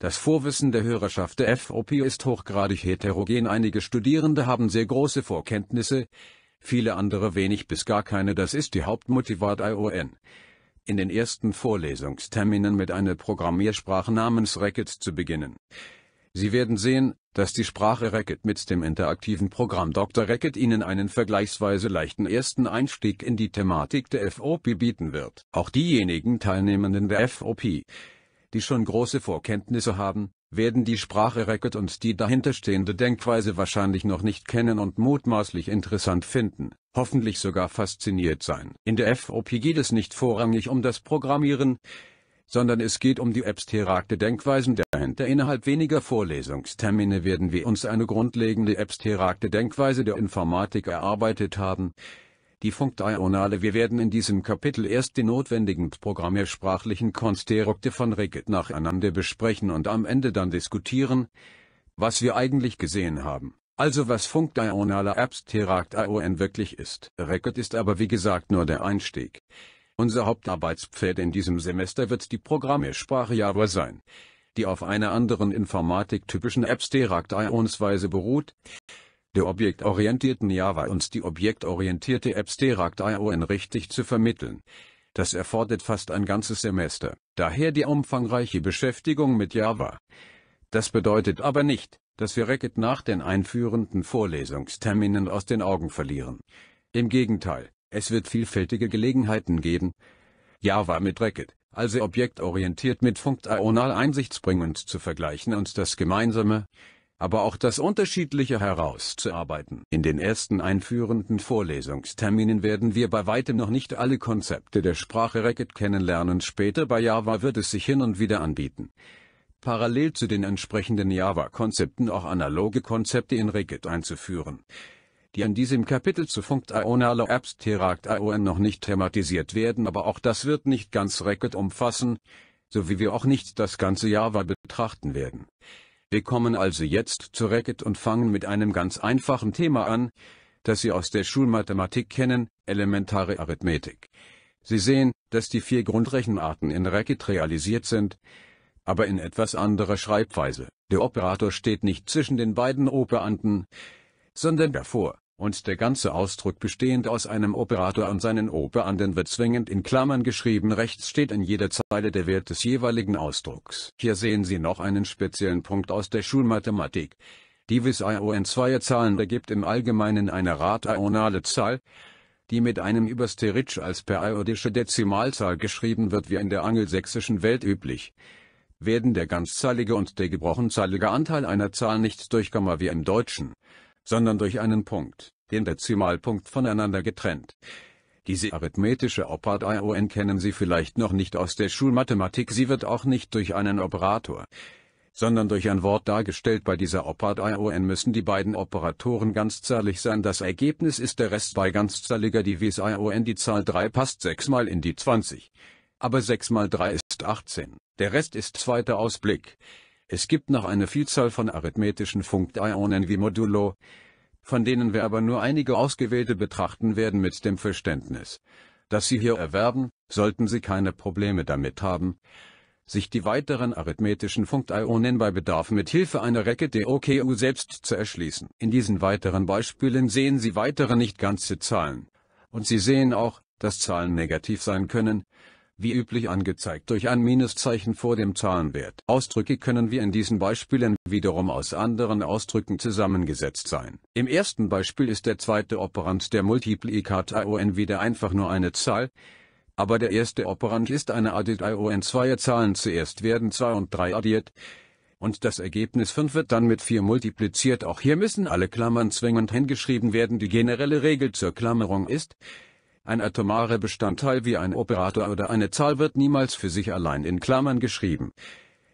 Das Vorwissen der Hörerschaft der FOP ist hochgradig heterogen. Einige Studierende haben sehr große Vorkenntnisse, viele andere wenig bis gar keine. Das ist die Hauptmotivat ION. In den ersten Vorlesungsterminen mit einer Programmiersprache namens Racket zu beginnen. Sie werden sehen, dass die Sprache Racket mit dem interaktiven Programm Dr. Racket Ihnen einen vergleichsweise leichten ersten Einstieg in die Thematik der FOP bieten wird. Auch diejenigen Teilnehmenden der FOP, die schon große Vorkenntnisse haben, werden die Sprache Racket und die dahinterstehende Denkweise wahrscheinlich noch nicht kennen und mutmaßlich interessant finden, hoffentlich sogar fasziniert sein. In der FOP geht es nicht vorrangig um das Programmieren, sondern es geht um die abstrakte Denkweisen dahinter. Innerhalb weniger Vorlesungstermine werden wir uns eine grundlegende abstrakte Denkweise der Informatik erarbeitet haben, die Funkdiagonale. Wir werden in diesem Kapitel erst die notwendigen programmiersprachlichen Konstrukte von Regit nacheinander besprechen und am Ende dann diskutieren, was wir eigentlich gesehen haben. Also was funktionaler Abstract-ION wirklich ist. Racket ist aber wie gesagt nur der Einstieg. Unser Hauptarbeitspferd in diesem Semester wird die Programmiersprache Java sein, die auf einer anderen Informatik typischen Abstract-IONs-Weise beruht der objektorientierten Java und die objektorientierte Abstract ION richtig zu vermitteln. Das erfordert fast ein ganzes Semester, daher die umfangreiche Beschäftigung mit Java. Das bedeutet aber nicht, dass wir Racket nach den einführenden Vorlesungsterminen aus den Augen verlieren. Im Gegenteil, es wird vielfältige Gelegenheiten geben. Java mit Racket, also objektorientiert mit funktional einsichtsbringend zu vergleichen und das Gemeinsame, aber auch das Unterschiedliche herauszuarbeiten. In den ersten einführenden Vorlesungsterminen werden wir bei weitem noch nicht alle Konzepte der Sprache Racket kennenlernen. Später bei Java wird es sich hin und wieder anbieten parallel zu den entsprechenden Java-Konzepten auch analoge Konzepte in Racket einzuführen. Die an diesem Kapitel zu Funkt Apps Abstract-ION noch nicht thematisiert werden, aber auch das wird nicht ganz Racket umfassen, so wie wir auch nicht das ganze Java betrachten werden. Wir kommen also jetzt zu Racket und fangen mit einem ganz einfachen Thema an, das Sie aus der Schulmathematik kennen, elementare Arithmetik. Sie sehen, dass die vier Grundrechenarten in Racket realisiert sind, aber in etwas anderer Schreibweise. Der Operator steht nicht zwischen den beiden Operanten, sondern davor und der ganze Ausdruck bestehend aus einem Operator und seinen Operanden wird zwingend in Klammern geschrieben. Rechts steht in jeder Zeile der Wert des jeweiligen Ausdrucks. Hier sehen Sie noch einen speziellen Punkt aus der Schulmathematik. Die vis ion zweier Zahlen ergibt im Allgemeinen eine rationale Zahl, die mit einem Übersterich als periodische Dezimalzahl geschrieben wird wie in der angelsächsischen Welt üblich. Werden der ganzzahlige und der gebrochenzahlige Anteil einer Zahl nicht durch Komma wie im Deutschen, sondern durch einen Punkt, den Dezimalpunkt voneinander getrennt. Diese arithmetische Operationion kennen Sie vielleicht noch nicht aus der Schulmathematik. Sie wird auch nicht durch einen Operator, sondern durch ein Wort dargestellt. Bei dieser Operationion müssen die beiden Operatoren ganzzahlig sein. Das Ergebnis ist der Rest bei ganzzahliger Divisionion. Die Zahl 3 passt 6 mal in die 20. Aber 6 mal 3 ist 18. Der Rest ist zweiter Ausblick. Es gibt noch eine Vielzahl von arithmetischen Funktionen wie Modulo, von denen wir aber nur einige ausgewählte betrachten werden mit dem Verständnis, dass Sie hier erwerben, sollten Sie keine Probleme damit haben, sich die weiteren arithmetischen Funktionen bei Bedarf mit Hilfe einer Recke DOKU selbst zu erschließen. In diesen weiteren Beispielen sehen Sie weitere nicht ganze Zahlen. Und Sie sehen auch, dass Zahlen negativ sein können, wie üblich angezeigt durch ein Minuszeichen vor dem Zahlenwert. Ausdrücke können wie in diesen Beispielen wiederum aus anderen Ausdrücken zusammengesetzt sein. Im ersten Beispiel ist der zweite Operand der Multiplikator wieder einfach nur eine Zahl, aber der erste Operand ist eine Addit ION zweier Zahlen zuerst werden 2 und 3 addiert, und das Ergebnis 5 wird dann mit 4 multipliziert. Auch hier müssen alle Klammern zwingend hingeschrieben werden. Die generelle Regel zur Klammerung ist, ein atomare Bestandteil wie ein Operator oder eine Zahl wird niemals für sich allein in Klammern geschrieben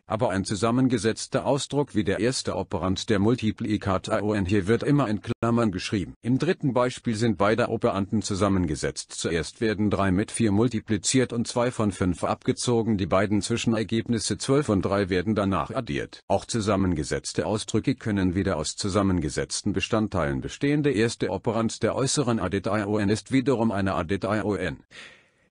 aber ein zusammengesetzter Ausdruck wie der erste Operand der Multiplikataon hier wird immer in Klammern geschrieben. Im dritten Beispiel sind beide Operanden zusammengesetzt. Zuerst werden 3 mit 4 multipliziert und 2 von 5 abgezogen. Die beiden Zwischenergebnisse 12 und 3 werden danach addiert. Auch zusammengesetzte Ausdrücke können wieder aus zusammengesetzten Bestandteilen bestehen. Der erste Operand der äußeren Addit-ION ist wiederum eine Addit-ION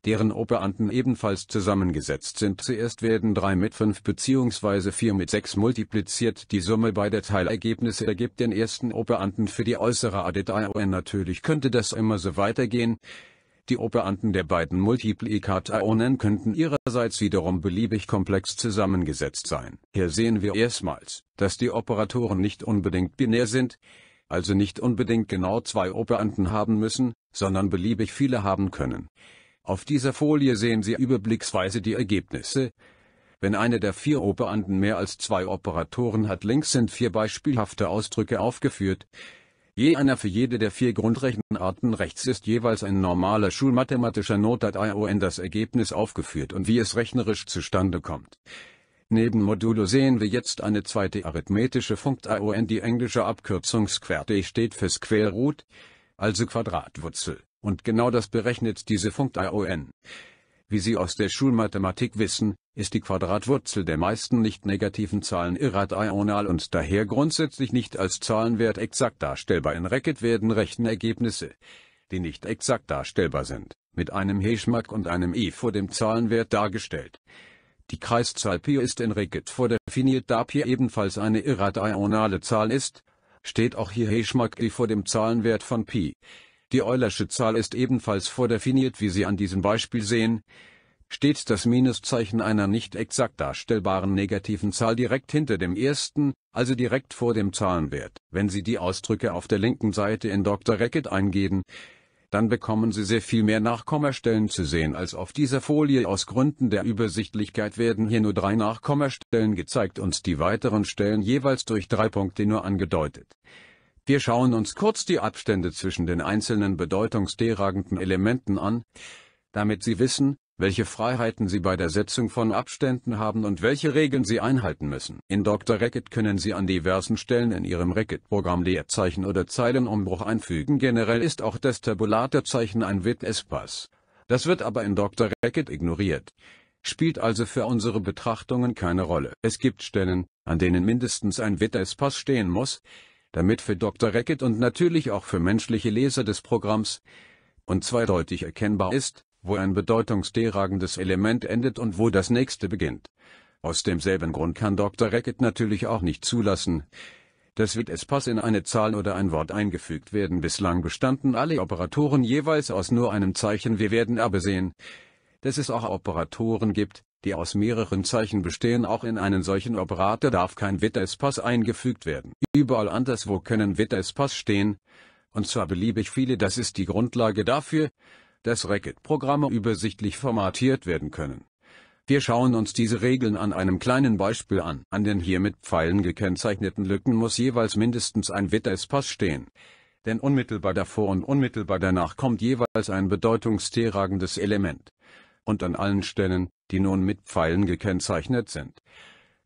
deren Operanten ebenfalls zusammengesetzt sind. Zuerst werden 3 mit 5 bzw. 4 mit 6 multipliziert. Die Summe beider Teilergebnisse ergibt den ersten Operanten für die äußere Addition. Natürlich könnte das immer so weitergehen. Die Operanten der beiden Multiplikationen könnten ihrerseits wiederum beliebig komplex zusammengesetzt sein. Hier sehen wir erstmals, dass die Operatoren nicht unbedingt binär sind, also nicht unbedingt genau zwei Operanten haben müssen, sondern beliebig viele haben können. Auf dieser Folie sehen Sie überblicksweise die Ergebnisse. Wenn eine der vier Operanden mehr als zwei Operatoren hat, links sind vier beispielhafte Ausdrücke aufgeführt. Je einer für jede der vier Grundrechenarten rechts ist jeweils ein normaler schulmathematischer Notdat-ION das Ergebnis aufgeführt und wie es rechnerisch zustande kommt. Neben Modulo sehen wir jetzt eine zweite arithmetische Funkt ION, die englische Abkürzung Square D e steht für Square Root, also Quadratwurzel. Und genau das berechnet diese Funktion. Wie Sie aus der Schulmathematik wissen, ist die Quadratwurzel der meisten nicht negativen Zahlen irrational und daher grundsätzlich nicht als Zahlenwert exakt darstellbar. In Racket werden Rechenergebnisse, die nicht exakt darstellbar sind, mit einem Heschmark und einem i e vor dem Zahlenwert dargestellt. Die Kreiszahl Pi ist in Racket vordefiniert, da Pi ebenfalls eine irrationale Zahl ist, steht auch hier Heschmark i e vor dem Zahlenwert von Pi die Eulersche Zahl ist ebenfalls vordefiniert wie Sie an diesem Beispiel sehen, steht das Minuszeichen einer nicht exakt darstellbaren negativen Zahl direkt hinter dem ersten, also direkt vor dem Zahlenwert. Wenn Sie die Ausdrücke auf der linken Seite in Dr. Racket eingeben, dann bekommen Sie sehr viel mehr Nachkommastellen zu sehen als auf dieser Folie. Aus Gründen der Übersichtlichkeit werden hier nur drei Nachkommastellen gezeigt und die weiteren Stellen jeweils durch drei Punkte nur angedeutet. Wir schauen uns kurz die Abstände zwischen den einzelnen bedeutungsderagenden Elementen an, damit Sie wissen, welche Freiheiten Sie bei der Setzung von Abständen haben und welche Regeln Sie einhalten müssen. In Dr. Racket können Sie an diversen Stellen in Ihrem Racket-Programm Leerzeichen oder Zeilenumbruch einfügen. Generell ist auch das Tabulator-Zeichen ein WIT-Espace. Das wird aber in Dr. Racket ignoriert spielt also für unsere Betrachtungen keine Rolle. Es gibt Stellen, an denen mindestens ein Wittespass stehen muss, damit für Dr. Racket und natürlich auch für menschliche Leser des Programms und zweideutig erkennbar ist, wo ein bedeutungsderagendes Element endet und wo das nächste beginnt. Aus demselben Grund kann Dr. Racket natürlich auch nicht zulassen, dass wird es Pass in eine Zahl oder ein Wort eingefügt werden. Bislang bestanden alle Operatoren jeweils aus nur einem Zeichen. Wir werden aber sehen, dass es auch Operatoren gibt, die aus mehreren Zeichen bestehen auch in einen solchen Operator darf kein Witterspass eingefügt werden. Überall anderswo können Witterspass stehen, und zwar beliebig viele das ist die Grundlage dafür, dass Racket-Programme übersichtlich formatiert werden können. Wir schauen uns diese Regeln an einem kleinen Beispiel an. An den hier mit Pfeilen gekennzeichneten Lücken muss jeweils mindestens ein Witterspass stehen. Denn unmittelbar davor und unmittelbar danach kommt jeweils ein bedeutungstragendes Element und an allen Stellen, die nun mit Pfeilen gekennzeichnet sind,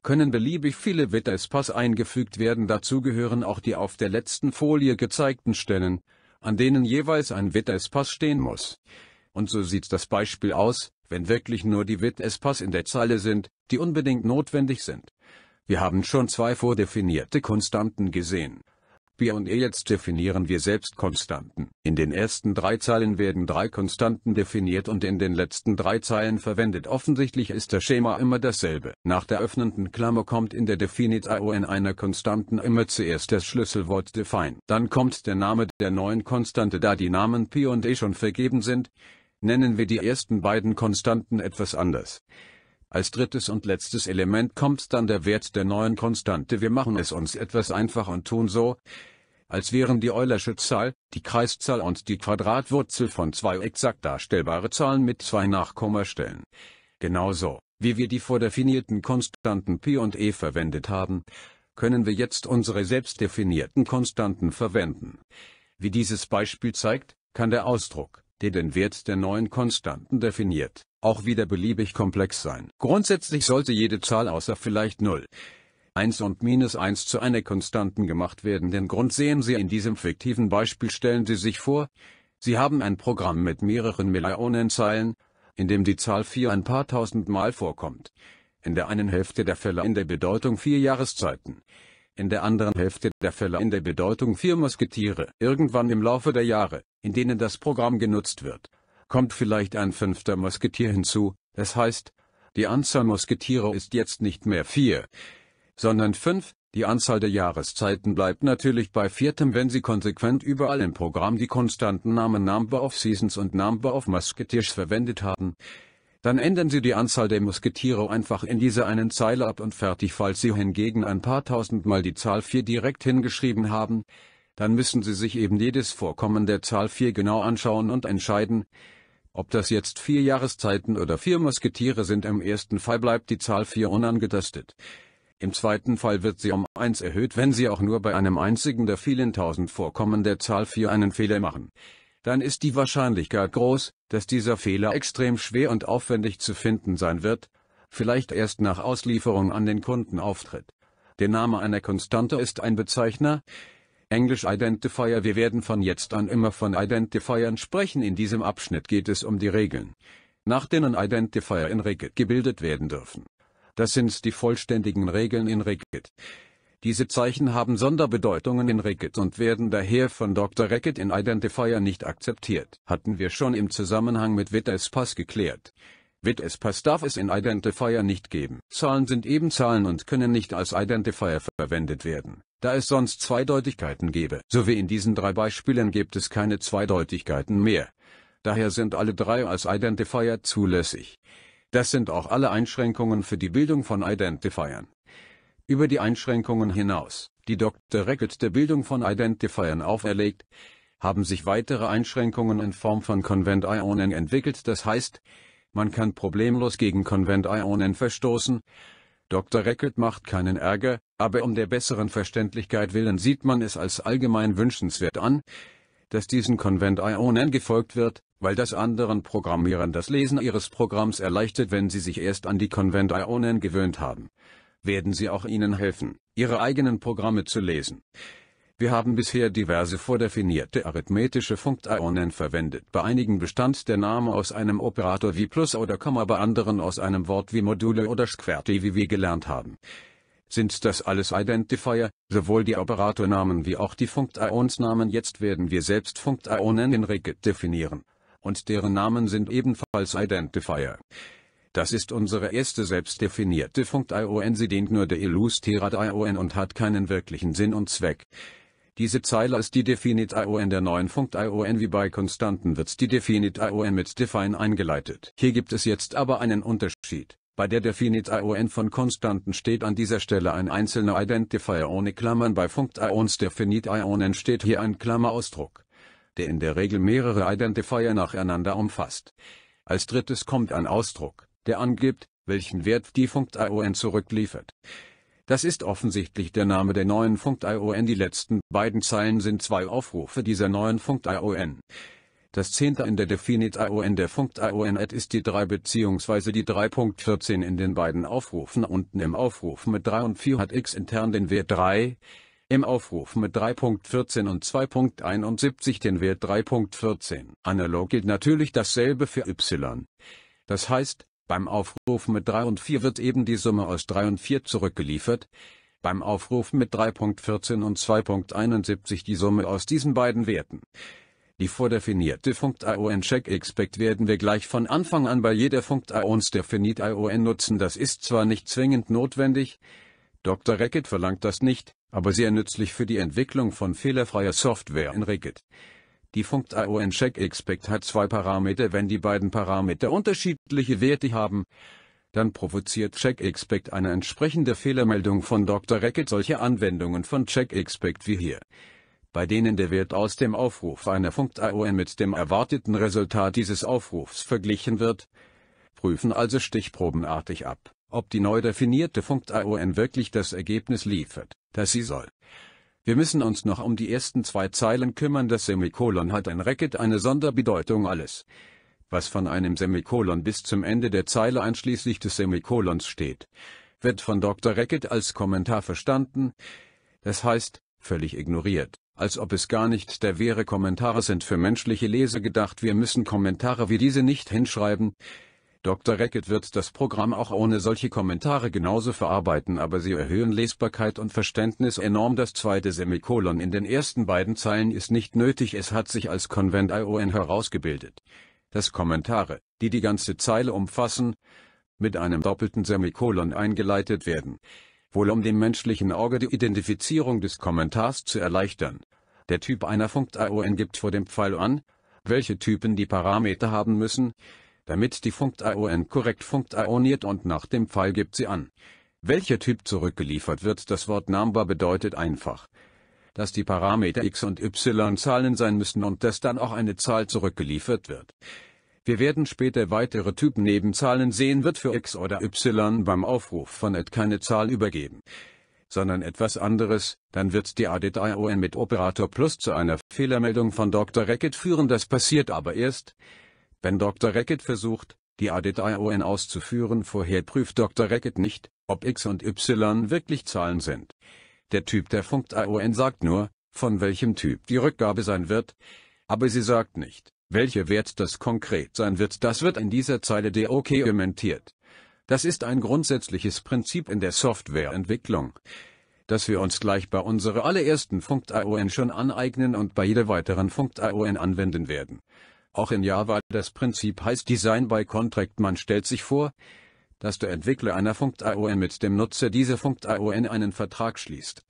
können beliebig viele Wittelspass eingefügt werden. Dazu gehören auch die auf der letzten Folie gezeigten Stellen, an denen jeweils ein Wittelspass stehen muss. Und so sieht das Beispiel aus, wenn wirklich nur die Wittelspass in der Zeile sind, die unbedingt notwendig sind. Wir haben schon zwei vordefinierte Konstanten gesehen wir und e jetzt definieren wir selbst Konstanten. In den ersten drei Zeilen werden drei Konstanten definiert und in den letzten drei Zeilen verwendet. Offensichtlich ist das Schema immer dasselbe. Nach der öffnenden Klammer kommt in der Definite IO in einer Konstanten immer zuerst das Schlüsselwort define. Dann kommt der Name der neuen Konstante. Da die Namen P und E schon vergeben sind, nennen wir die ersten beiden Konstanten etwas anders. Als drittes und letztes Element kommt dann der Wert der neuen Konstante. Wir machen es uns etwas einfach und tun so, als wären die Eulersche Zahl, die Kreiszahl und die Quadratwurzel von zwei exakt darstellbare Zahlen mit zwei Nachkommastellen. Genauso, wie wir die vordefinierten Konstanten P und E verwendet haben, können wir jetzt unsere selbstdefinierten Konstanten verwenden. Wie dieses Beispiel zeigt, kann der Ausdruck der den Wert der neuen Konstanten definiert, auch wieder beliebig komplex sein. Grundsätzlich sollte jede Zahl außer vielleicht 0, 1 und minus 1 zu einer Konstanten gemacht werden. Den Grund sehen Sie in diesem fiktiven Beispiel. Stellen Sie sich vor, Sie haben ein Programm mit mehreren Millionen Zeilen, in dem die Zahl 4 ein paar tausend Mal vorkommt. In der einen Hälfte der Fälle in der Bedeutung 4 Jahreszeiten in der anderen Hälfte der Fälle in der Bedeutung vier Musketiere. Irgendwann im Laufe der Jahre, in denen das Programm genutzt wird, kommt vielleicht ein fünfter Musketier hinzu, das heißt, die Anzahl Musketiere ist jetzt nicht mehr vier, sondern fünf, die Anzahl der Jahreszeiten bleibt natürlich bei viertem, wenn sie konsequent überall im Programm die konstanten Namen Number of Seasons und Number of Musketeers verwendet haben. Dann ändern Sie die Anzahl der Musketiere einfach in diese einen Zeile ab und fertig. Falls Sie hingegen ein paar tausendmal die Zahl 4 direkt hingeschrieben haben, dann müssen Sie sich eben jedes Vorkommen der Zahl 4 genau anschauen und entscheiden, ob das jetzt vier Jahreszeiten oder vier Musketiere sind. Im ersten Fall bleibt die Zahl 4 unangetastet. Im zweiten Fall wird sie um 1 erhöht, wenn Sie auch nur bei einem einzigen der vielen tausend Vorkommen der Zahl 4 einen Fehler machen dann ist die Wahrscheinlichkeit groß, dass dieser Fehler extrem schwer und aufwendig zu finden sein wird, vielleicht erst nach Auslieferung an den Kunden auftritt. Der Name einer Konstante ist ein Bezeichner. Englisch Identifier Wir werden von jetzt an immer von Identifiern sprechen. In diesem Abschnitt geht es um die Regeln, nach denen Identifier in Regit gebildet werden dürfen. Das sind die vollständigen Regeln in Regit. Diese Zeichen haben Sonderbedeutungen in Racket und werden daher von Dr. Racket in Identifier nicht akzeptiert. Hatten wir schon im Zusammenhang mit Vitespass geklärt. Vitespass darf es in Identifier nicht geben. Zahlen sind eben Zahlen und können nicht als Identifier verwendet werden, da es sonst Zweideutigkeiten gäbe. So wie in diesen drei Beispielen gibt es keine Zweideutigkeiten mehr. Daher sind alle drei als Identifier zulässig. Das sind auch alle Einschränkungen für die Bildung von Identifiern über die Einschränkungen hinaus, die Dr. Rackett der Bildung von Identifiern auferlegt, haben sich weitere Einschränkungen in Form von Convent-Ionen entwickelt, das heißt, man kann problemlos gegen Convent-Ionen verstoßen. Dr. Rackett macht keinen Ärger, aber um der besseren Verständlichkeit willen sieht man es als allgemein wünschenswert an, dass diesen Convent ionen gefolgt wird, weil das anderen Programmierern das Lesen ihres Programms erleichtert, wenn sie sich erst an die Convent ionen gewöhnt haben werden sie auch Ihnen helfen, Ihre eigenen Programme zu lesen. Wir haben bisher diverse vordefinierte arithmetische Funktionen verwendet. Bei einigen bestand der Name aus einem Operator wie Plus oder Komma, bei anderen aus einem Wort wie Module oder Square, wie wir gelernt haben. Sind das alles Identifier, sowohl die Operatornamen wie auch die Funktionsnamen? Jetzt werden wir selbst Funktionen in Regit definieren. Und deren Namen sind ebenfalls Identifier. Das ist unsere erste selbstdefinierte Funkt-ION. Sie dient nur der Illustierat-ION und hat keinen wirklichen Sinn und Zweck. Diese Zeile ist die Definite-ION der neuen Funkt-ION. Wie bei Konstanten wird die Definite-ION mit Define eingeleitet. Hier gibt es jetzt aber einen Unterschied. Bei der Definite-ION von Konstanten steht an dieser Stelle ein einzelner Identifier ohne Klammern. Bei Funkt-IONs Definite-ION entsteht hier ein Klammerausdruck, der in der Regel mehrere Identifier nacheinander umfasst. Als drittes kommt ein Ausdruck der angibt, welchen Wert die Funkt-ION zurückliefert. Das ist offensichtlich der Name der neuen Funkt-ION. Die letzten beiden Zeilen sind zwei Aufrufe dieser neuen Funkt-ION. Das zehnte in der Definite-ION der Funkt-ION ist die 3 bzw. die 3.14 in den beiden Aufrufen unten im Aufruf mit 3 und 4 hat x intern den Wert 3, im Aufruf mit 3.14 und 2.71 den Wert 3.14. Analog gilt natürlich dasselbe für y. Das heißt, beim Aufruf mit 3 und 4 wird eben die Summe aus 3 und 4 zurückgeliefert, beim Aufruf mit 3.14 und 2.71 die Summe aus diesen beiden Werten. Die vordefinierte Funkt-ION Check Expect werden wir gleich von Anfang an bei jeder Funkt-IONs Definite ION nutzen. Das ist zwar nicht zwingend notwendig, Dr. Racket verlangt das nicht, aber sehr nützlich für die Entwicklung von fehlerfreier Software in Racket. Die Funktion checkExpect hat zwei Parameter. Wenn die beiden Parameter unterschiedliche Werte haben, dann provoziert CheckExpect eine entsprechende Fehlermeldung von Dr. Racket. Solche Anwendungen von CheckExpect wie hier, bei denen der Wert aus dem Aufruf einer Funktion mit dem erwarteten Resultat dieses Aufrufs verglichen wird, prüfen also stichprobenartig ab, ob die neu definierte Funktion wirklich das Ergebnis liefert, das sie soll. Wir müssen uns noch um die ersten zwei Zeilen kümmern. Das Semikolon hat ein Racket eine Sonderbedeutung alles. Was von einem Semikolon bis zum Ende der Zeile einschließlich des Semikolons steht, wird von Dr. Racket als Kommentar verstanden, das heißt, völlig ignoriert, als ob es gar nicht der wäre. Kommentare sind für menschliche Leser gedacht. Wir müssen Kommentare wie diese nicht hinschreiben, Dr. Rackett wird das Programm auch ohne solche Kommentare genauso verarbeiten, aber sie erhöhen Lesbarkeit und Verständnis enorm. Das zweite Semikolon in den ersten beiden Zeilen ist nicht nötig, es hat sich als Konvent ION herausgebildet. Dass Kommentare, die die ganze Zeile umfassen, mit einem doppelten Semikolon eingeleitet werden, wohl um dem menschlichen Auge die Identifizierung des Kommentars zu erleichtern. Der Typ einer Funkt ION gibt vor dem Pfeil an, welche Typen die Parameter haben müssen, damit die Funkt-ION korrekt funktioniert und nach dem Pfeil gibt sie an. Welcher Typ zurückgeliefert wird, das Wort Number bedeutet einfach, dass die Parameter x und y Zahlen sein müssen und dass dann auch eine Zahl zurückgeliefert wird. Wir werden später weitere Typen neben Zahlen sehen, wird für x oder y beim Aufruf von add keine Zahl übergeben, sondern etwas anderes, dann wird die added ION mit Operator plus zu einer Fehlermeldung von Dr. Racket führen, das passiert aber erst, wenn Dr. Racket versucht, die Addit-ION auszuführen vorher prüft Dr. Racket nicht, ob x und y wirklich Zahlen sind. Der Typ der Funkt-ION sagt nur, von welchem Typ die Rückgabe sein wird, aber sie sagt nicht, welcher Wert das konkret sein wird, das wird in dieser Zeile deokumentiert. Das ist ein grundsätzliches Prinzip in der Softwareentwicklung, das wir uns gleich bei unserer allerersten Funkt-ION schon aneignen und bei jeder weiteren Funkt-ION anwenden werden. Auch in Java das Prinzip heißt Design by Contract. Man stellt sich vor, dass der Entwickler einer Funkt AON mit dem Nutzer dieser Funkt AON einen Vertrag schließt.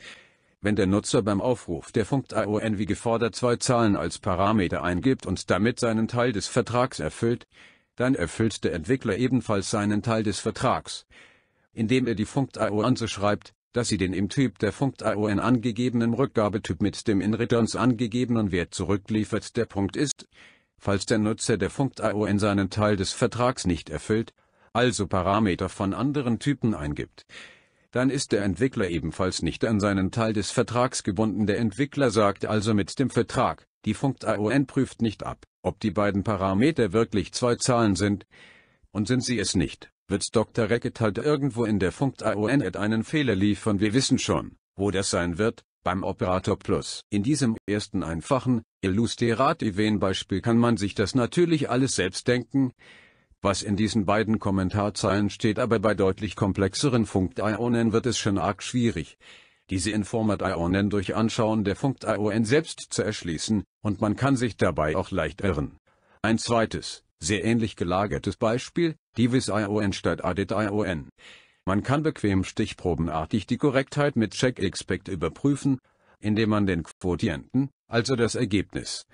Wenn der Nutzer beim Aufruf der Funkt AON wie gefordert zwei Zahlen als Parameter eingibt und damit seinen Teil des Vertrags erfüllt, dann erfüllt der Entwickler ebenfalls seinen Teil des Vertrags, indem er die Funkt AON so schreibt, dass sie den im Typ der Funkt AON angegebenen Rückgabetyp mit dem in Returns angegebenen Wert zurückliefert. Der Punkt ist, falls der Nutzer der in seinen Teil des Vertrags nicht erfüllt, also Parameter von anderen Typen eingibt. Dann ist der Entwickler ebenfalls nicht an seinen Teil des Vertrags gebunden. Der Entwickler sagt also mit dem Vertrag, die Funkt.ion prüft nicht ab, ob die beiden Parameter wirklich zwei Zahlen sind. Und sind sie es nicht, wird Dr. Racket halt irgendwo in der Funkt.ion einen Fehler liefern. Wir wissen schon, wo das sein wird, beim Operator Plus. In diesem ersten einfachen, illustrativen Beispiel kann man sich das natürlich alles selbst denken, was in diesen beiden Kommentarzeilen steht, aber bei deutlich komplexeren Funktionen wird es schon arg schwierig, diese Ionen durch Anschauen der Funktionen selbst zu erschließen, und man kann sich dabei auch leicht irren. Ein zweites, sehr ähnlich gelagertes Beispiel, divis ION statt adit ION. Man kann bequem stichprobenartig die Korrektheit mit CheckExpect überprüfen, indem man den Quotienten, also das Ergebnis,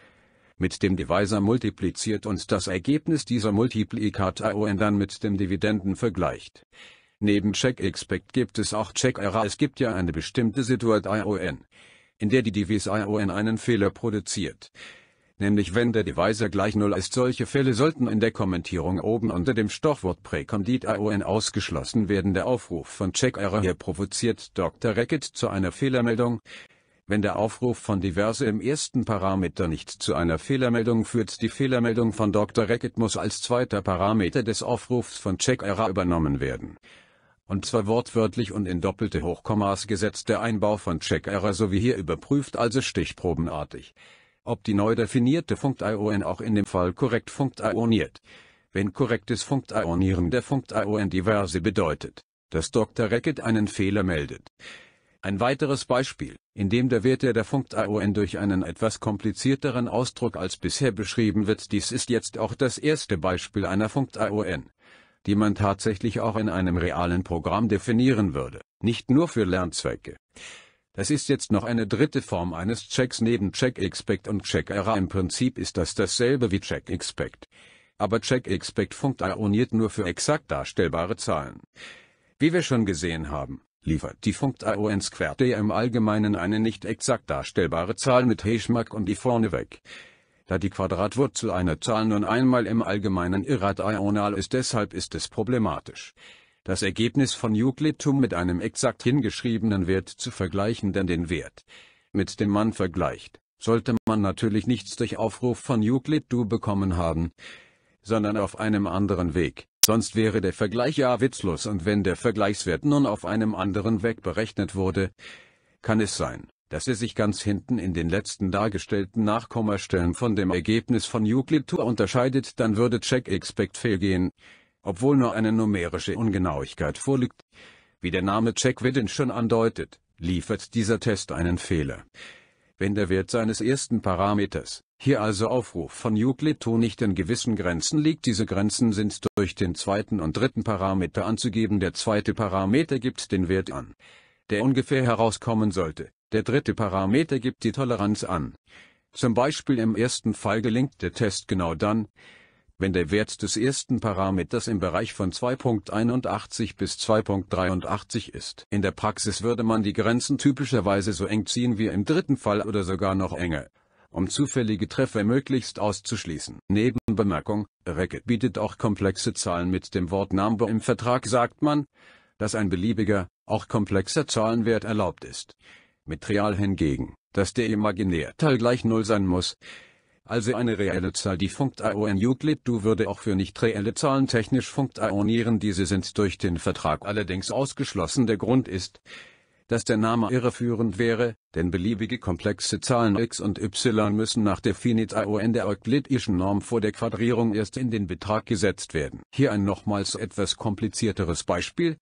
mit dem Divisor multipliziert und das Ergebnis dieser Multiplikation dann mit dem Dividenden vergleicht. Neben CheckExpect gibt es auch Check Es gibt ja eine bestimmte Situation, in der die Divis ION einen Fehler produziert nämlich wenn der Divisor gleich 0 ist. Solche Fälle sollten in der Kommentierung oben unter dem Stoffwort Präkondit AON ausgeschlossen werden. Der Aufruf von Check hier provoziert Dr. Racket zu einer Fehlermeldung. Wenn der Aufruf von diverse im ersten Parameter nicht zu einer Fehlermeldung führt, die Fehlermeldung von Dr. Racket muss als zweiter Parameter des Aufrufs von Check übernommen werden. Und zwar wortwörtlich und in doppelte Hochkommas gesetzt der Einbau von Check sowie hier überprüft also stichprobenartig ob die neu definierte Funkt-ION auch in dem Fall korrekt funktioniert. Wenn korrektes Funktionieren der Funkt-ION diverse bedeutet, dass Dr. Racket einen Fehler meldet. Ein weiteres Beispiel, in dem der Wert der Funkt-ION durch einen etwas komplizierteren Ausdruck als bisher beschrieben wird, dies ist jetzt auch das erste Beispiel einer Funkt-ION, die man tatsächlich auch in einem realen Programm definieren würde, nicht nur für Lernzwecke. Das ist jetzt noch eine dritte Form eines Checks neben Check Expect und Check Error. Im Prinzip ist das dasselbe wie Check Expect. Aber Check Expect funktioniert nur für exakt darstellbare Zahlen. Wie wir schon gesehen haben, liefert die Funkt.io in D im Allgemeinen eine nicht exakt darstellbare Zahl mit Hashmark und die vorneweg. Da die Quadratwurzel einer Zahl nun einmal im Allgemeinen irrational ist, deshalb ist es problematisch das Ergebnis von Euclid mit einem exakt hingeschriebenen Wert zu vergleichen, denn den Wert, mit dem man vergleicht, sollte man natürlich nichts durch Aufruf von Euclid bekommen haben, sondern auf einem anderen Weg, sonst wäre der Vergleich ja witzlos und wenn der Vergleichswert nun auf einem anderen Weg berechnet wurde, kann es sein, dass er sich ganz hinten in den letzten dargestellten Nachkommastellen von dem Ergebnis von Euclid unterscheidet, dann würde Check Expect fehlgehen obwohl nur eine numerische Ungenauigkeit vorliegt. Wie der Name Checkwidden schon andeutet, liefert dieser Test einen Fehler. Wenn der Wert seines ersten Parameters, hier also Aufruf von Uclito nicht in gewissen Grenzen liegt, diese Grenzen sind durch den zweiten und dritten Parameter anzugeben, der zweite Parameter gibt den Wert an, der ungefähr herauskommen sollte, der dritte Parameter gibt die Toleranz an. Zum Beispiel im ersten Fall gelingt der Test genau dann, wenn der Wert des ersten Parameters im Bereich von 2.81 bis 2.83 ist. In der Praxis würde man die Grenzen typischerweise so eng ziehen wie im dritten Fall oder sogar noch enger um zufällige Treffer möglichst auszuschließen. Nebenbemerkung, Racket bietet auch komplexe Zahlen mit dem Wort Number im Vertrag sagt man, dass ein beliebiger, auch komplexer Zahlenwert erlaubt ist. Mit Real hingegen, dass der Teil gleich Null sein muss, also eine reelle Zahl die funkt AON Euclid du würde auch für nicht reelle Zahlen technisch funkt AONieren diese sind durch den Vertrag allerdings ausgeschlossen der Grund ist, dass der Name irreführend wäre, denn beliebige komplexe Zahlen x und y müssen nach der Finite ion der euklidischen Norm vor der Quadrierung erst in den Betrag gesetzt werden. Hier ein nochmals etwas komplizierteres Beispiel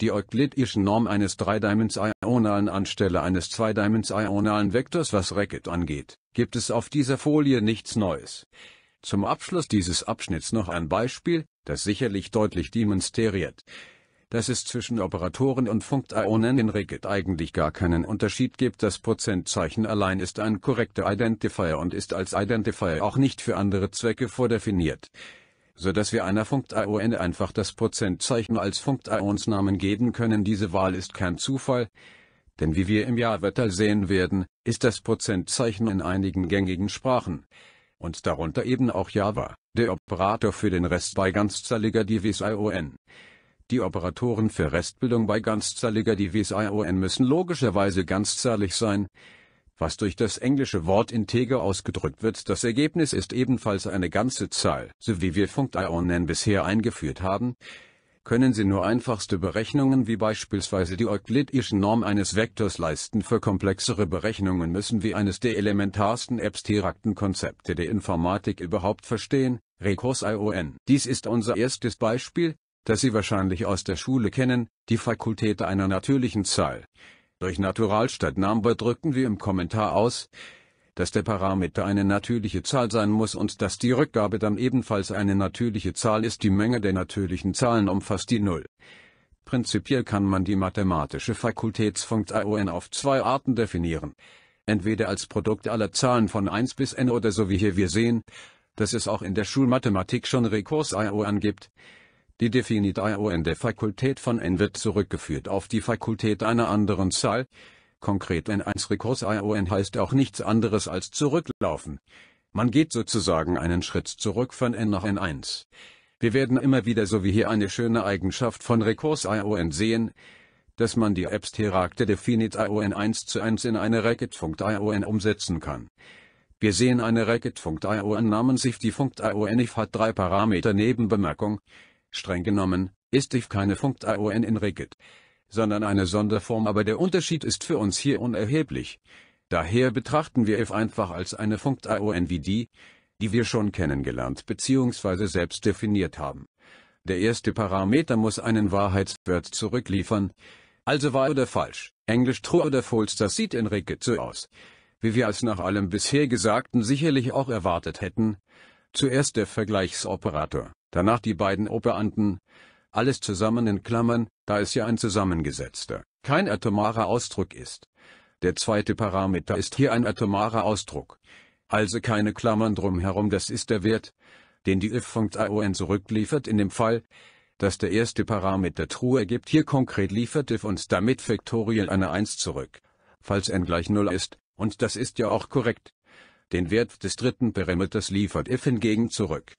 die euklidische Norm eines dreidimensionalen anstelle eines zweidimensionalen Vektors was Racket angeht, gibt es auf dieser Folie nichts Neues. Zum Abschluss dieses Abschnitts noch ein Beispiel, das sicherlich deutlich demonstriert, dass es zwischen Operatoren und Funktionen in Racket eigentlich gar keinen Unterschied gibt. Das Prozentzeichen allein ist ein korrekter Identifier und ist als Identifier auch nicht für andere Zwecke vordefiniert so dass wir einer Funkt-Ion einfach das Prozentzeichen als Funkt-Ionsnamen geben können. Diese Wahl ist kein Zufall, denn wie wir im Jahrwettal sehen werden, ist das Prozentzeichen in einigen gängigen Sprachen und darunter eben auch Java, der Operator für den Rest bei ganzzahliger Divis ION. Die Operatoren für Restbildung bei ganzzahliger Divis ION müssen logischerweise ganzzahlig sein, was durch das englische Wort integer ausgedrückt wird. Das Ergebnis ist ebenfalls eine ganze Zahl. So wie wir Funktionen bisher eingeführt haben, können Sie nur einfachste Berechnungen wie beispielsweise die euklidische Norm eines Vektors leisten. Für komplexere Berechnungen müssen wir eines der elementarsten abstrakten Konzepte der Informatik überhaupt verstehen, Rekurs ION. Dies ist unser erstes Beispiel, das Sie wahrscheinlich aus der Schule kennen, die Fakultät einer natürlichen Zahl. Durch Natural statt Number drücken wir im Kommentar aus, dass der Parameter eine natürliche Zahl sein muss und dass die Rückgabe dann ebenfalls eine natürliche Zahl ist. Die Menge der natürlichen Zahlen umfasst die Null. Prinzipiell kann man die mathematische Fakultätsfunktion auf zwei Arten definieren. Entweder als Produkt aller Zahlen von 1 bis n oder so wie hier wir sehen, dass es auch in der Schulmathematik schon Rekurs ION gibt. Die Definitio der Fakultät von n wird zurückgeführt auf die Fakultät einer anderen Zahl. Konkret n1 Rekurs ion heißt auch nichts anderes als zurücklaufen. Man geht sozusagen einen Schritt zurück von n nach n1. Wir werden immer wieder so wie hier eine schöne Eigenschaft von Rekurs ion sehen, dass man die abstrakte Definit ion 1 zu 1 in eine racket ion umsetzen kann. Wir sehen eine racket ion namens if die Funkt ion if hat drei Parameter Nebenbemerkung. Streng genommen, ist if keine Funkt-AON in Regit, sondern eine Sonderform, aber der Unterschied ist für uns hier unerheblich. Daher betrachten wir if einfach als eine Funkt-AON wie die, die wir schon kennengelernt bzw. selbst definiert haben. Der erste Parameter muss einen Wahrheitswert zurückliefern, also wahr oder falsch, englisch true oder false, das sieht in Regit so aus, wie wir es nach allem bisher Gesagten sicherlich auch erwartet hätten. Zuerst der Vergleichsoperator danach die beiden Operanten, alles zusammen in Klammern, da es ja ein zusammengesetzter, kein atomarer Ausdruck ist. Der zweite Parameter ist hier ein atomarer Ausdruck. Also keine Klammern drumherum, das ist der Wert, den die if.ion zurückliefert in dem Fall, dass der erste Parameter true ergibt. Hier konkret liefert if uns damit Factorial eine 1 zurück, falls n gleich 0 ist, und das ist ja auch korrekt. Den Wert des dritten Parameters liefert if hingegen zurück,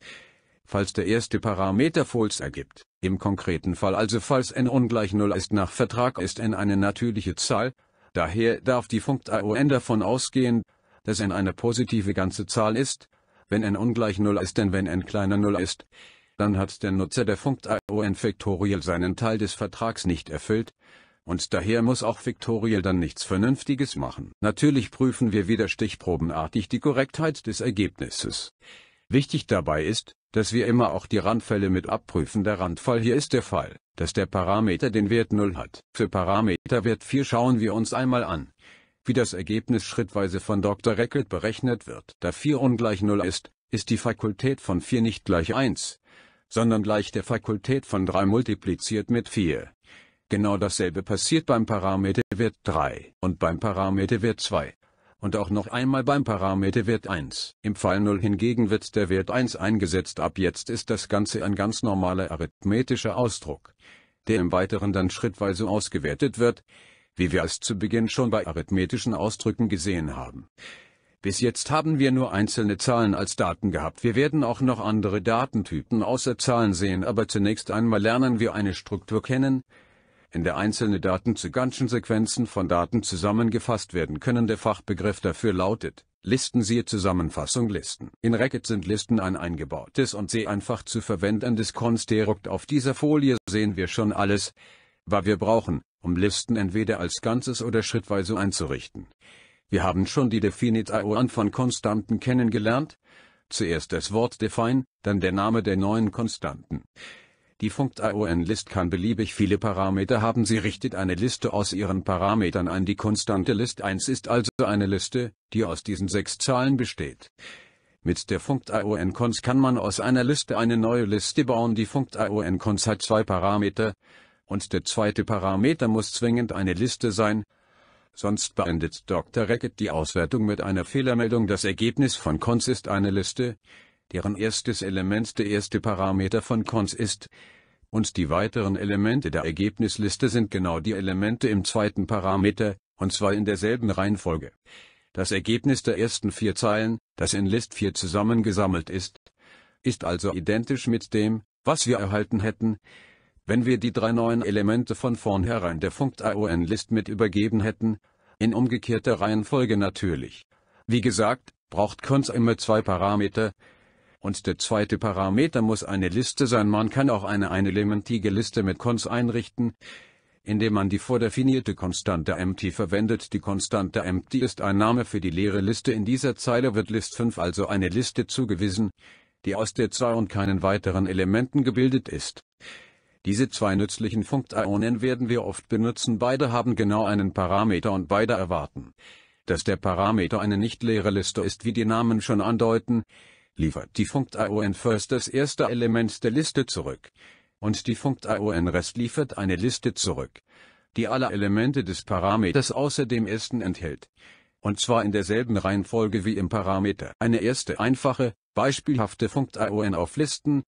falls der erste Parameter false ergibt. Im konkreten Fall also falls n ungleich 0 ist nach Vertrag ist n eine natürliche Zahl, daher darf die Funkt AON davon ausgehen, dass n eine positive ganze Zahl ist, wenn n ungleich 0 ist denn wenn n kleiner 0 ist, dann hat der Nutzer der Funkt AON Factorial seinen Teil des Vertrags nicht erfüllt, und daher muss auch Factorial dann nichts Vernünftiges machen. Natürlich prüfen wir wieder stichprobenartig die Korrektheit des Ergebnisses. Wichtig dabei ist, dass wir immer auch die Randfälle mit abprüfen. Der Randfall hier ist der Fall, dass der Parameter den Wert 0 hat. Für Parameterwert 4 schauen wir uns einmal an, wie das Ergebnis schrittweise von Dr. Reckelt berechnet wird. Da 4 ungleich 0 ist, ist die Fakultät von 4 nicht gleich 1, sondern gleich der Fakultät von 3 multipliziert mit 4. Genau dasselbe passiert beim Parameterwert 3 und beim Parameterwert 2 und auch noch einmal beim Parameterwert 1. Im Fall 0 hingegen wird der Wert 1 eingesetzt. Ab jetzt ist das Ganze ein ganz normaler arithmetischer Ausdruck, der im Weiteren dann schrittweise ausgewertet wird, wie wir es zu Beginn schon bei arithmetischen Ausdrücken gesehen haben. Bis jetzt haben wir nur einzelne Zahlen als Daten gehabt. Wir werden auch noch andere Datentypen außer Zahlen sehen, aber zunächst einmal lernen wir eine Struktur kennen, in der einzelne Daten zu ganzen Sequenzen von Daten zusammengefasst werden können. Der Fachbegriff dafür lautet Listen siehe Zusammenfassung Listen. In Racket sind Listen ein eingebautes und sehr einfach zu verwendendes Konstrukt. Auf dieser Folie sehen wir schon alles, was wir brauchen, um Listen entweder als Ganzes oder schrittweise einzurichten. Wir haben schon die Definition von Konstanten kennengelernt. Zuerst das Wort define, dann der Name der neuen Konstanten. Die Funct-AON-List kann beliebig viele Parameter haben. Sie richtet eine Liste aus ihren Parametern an. Die Konstante List 1 ist also eine Liste, die aus diesen sechs Zahlen besteht. Mit der Funct-AON-Cons kann man aus einer Liste eine neue Liste bauen. Die Funct-AON-Cons hat zwei Parameter, und der zweite Parameter muss zwingend eine Liste sein, sonst beendet Dr. Racket die Auswertung mit einer Fehlermeldung. Das Ergebnis von Cons ist eine Liste, deren erstes Element der erste Parameter von cons ist, und die weiteren Elemente der Ergebnisliste sind genau die Elemente im zweiten Parameter, und zwar in derselben Reihenfolge. Das Ergebnis der ersten vier Zeilen, das in List 4 zusammengesammelt ist, ist also identisch mit dem, was wir erhalten hätten, wenn wir die drei neuen Elemente von vornherein der Funkt ion List mit übergeben hätten, in umgekehrter Reihenfolge natürlich. Wie gesagt, braucht Cons immer zwei Parameter, und der zweite Parameter muss eine Liste sein. Man kann auch eine einelementige Liste mit Cons einrichten, indem man die vordefinierte Konstante empty verwendet. Die Konstante empty ist ein Name für die leere Liste. In dieser Zeile wird List 5 also eine Liste zugewiesen, die aus der 2 und keinen weiteren Elementen gebildet ist. Diese zwei nützlichen Funktionen werden wir oft benutzen. Beide haben genau einen Parameter und beide erwarten, dass der Parameter eine nicht leere Liste ist, wie die Namen schon andeuten liefert die Funkt-ION First das erste Element der Liste zurück. Und die Funkt-ION Rest liefert eine Liste zurück, die alle Elemente des Parameters außer dem ersten enthält. Und zwar in derselben Reihenfolge wie im Parameter. Eine erste einfache, beispielhafte Funkt-ION auf Listen,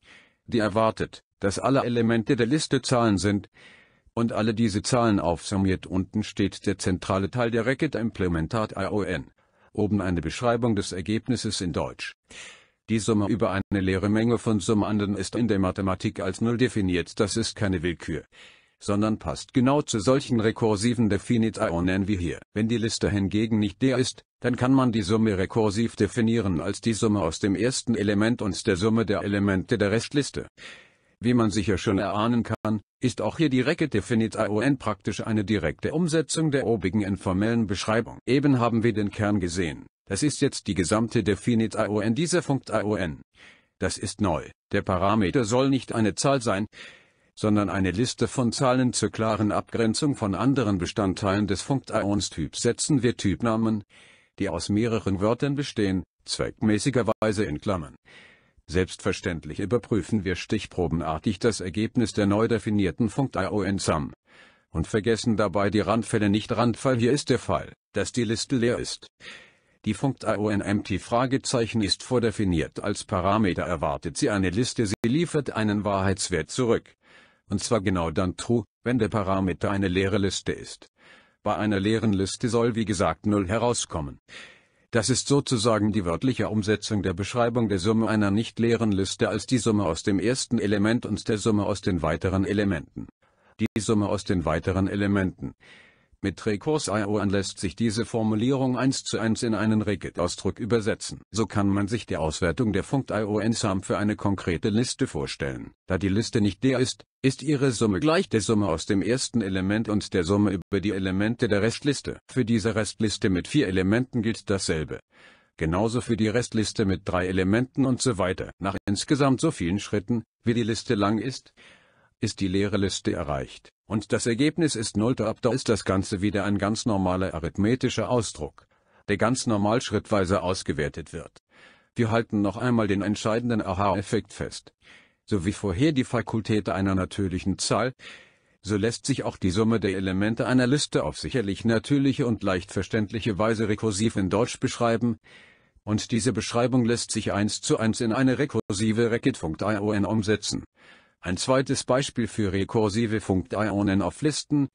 die erwartet, dass alle Elemente der Liste Zahlen sind, und alle diese Zahlen aufsummiert. Unten steht der zentrale Teil der Racket Implementat ION. Oben eine Beschreibung des Ergebnisses in Deutsch. Die Summe über eine leere Menge von Summanden ist in der Mathematik als Null definiert. Das ist keine Willkür sondern passt genau zu solchen rekursiven Definitionen wie hier. Wenn die Liste hingegen nicht der ist, dann kann man die Summe rekursiv definieren als die Summe aus dem ersten Element und der Summe der Elemente der Restliste. Wie man sicher schon erahnen kann, ist auch hier die Recke Definition praktisch eine direkte Umsetzung der obigen informellen Beschreibung. Eben haben wir den Kern gesehen. Das ist jetzt die gesamte Definite ION dieser Funkt ION. Das ist neu. Der Parameter soll nicht eine Zahl sein, sondern eine Liste von Zahlen zur klaren Abgrenzung von anderen Bestandteilen des Funkt Ions Typs setzen wir Typnamen, die aus mehreren Wörtern bestehen, zweckmäßigerweise in Klammern. Selbstverständlich überprüfen wir stichprobenartig das Ergebnis der neu definierten Funkt ION Sum. Und vergessen dabei die Randfälle nicht Randfall hier ist der Fall, dass die Liste leer ist. Die Funkt AONMT-Fragezeichen ist vordefiniert als Parameter erwartet sie eine Liste sie liefert einen Wahrheitswert zurück. Und zwar genau dann true, wenn der Parameter eine leere Liste ist. Bei einer leeren Liste soll wie gesagt 0 herauskommen. Das ist sozusagen die wörtliche Umsetzung der Beschreibung der Summe einer nicht leeren Liste als die Summe aus dem ersten Element und der Summe aus den weiteren Elementen. Die Summe aus den weiteren Elementen. Mit Rekursorn lässt sich diese Formulierung 1 zu 1 in einen Regit-Ausdruck übersetzen. So kann man sich die Auswertung der Funkt-IO-Ensam für eine konkrete Liste vorstellen. Da die Liste nicht der ist, ist ihre Summe gleich der Summe aus dem ersten Element und der Summe über die Elemente der Restliste. Für diese Restliste mit vier Elementen gilt dasselbe genauso für die Restliste mit drei Elementen und so weiter. Nach insgesamt so vielen Schritten, wie die Liste lang ist, ist die leere Liste erreicht, und das Ergebnis ist 0. Ab da ist das Ganze wieder ein ganz normaler arithmetischer Ausdruck, der ganz normal schrittweise ausgewertet wird. Wir halten noch einmal den entscheidenden Aha-Effekt fest. So wie vorher die Fakultät einer natürlichen Zahl, so lässt sich auch die Summe der Elemente einer Liste auf sicherlich natürliche und leicht verständliche Weise rekursiv in Deutsch beschreiben, und diese Beschreibung lässt sich eins zu eins in eine rekursive Racket-Funktion umsetzen. Ein zweites Beispiel für rekursive Funktionen auf Listen.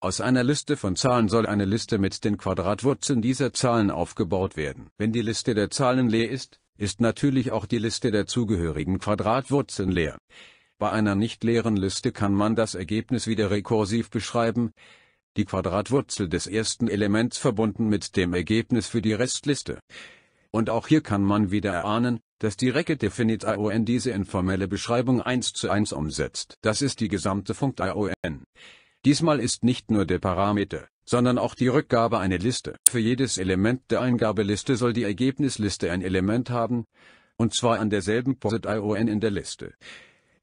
Aus einer Liste von Zahlen soll eine Liste mit den Quadratwurzeln dieser Zahlen aufgebaut werden. Wenn die Liste der Zahlen leer ist, ist natürlich auch die Liste der zugehörigen Quadratwurzeln leer. Bei einer nicht leeren Liste kann man das Ergebnis wieder rekursiv beschreiben, die Quadratwurzel des ersten Elements verbunden mit dem Ergebnis für die Restliste. Und auch hier kann man wieder erahnen, dass die Racket-Definite ION diese informelle Beschreibung 1 zu 1 umsetzt. Das ist die gesamte Funkt ION. Diesmal ist nicht nur der Parameter, sondern auch die Rückgabe eine Liste. Für jedes Element der Eingabeliste soll die Ergebnisliste ein Element haben, und zwar an derselben Posit ION in der Liste.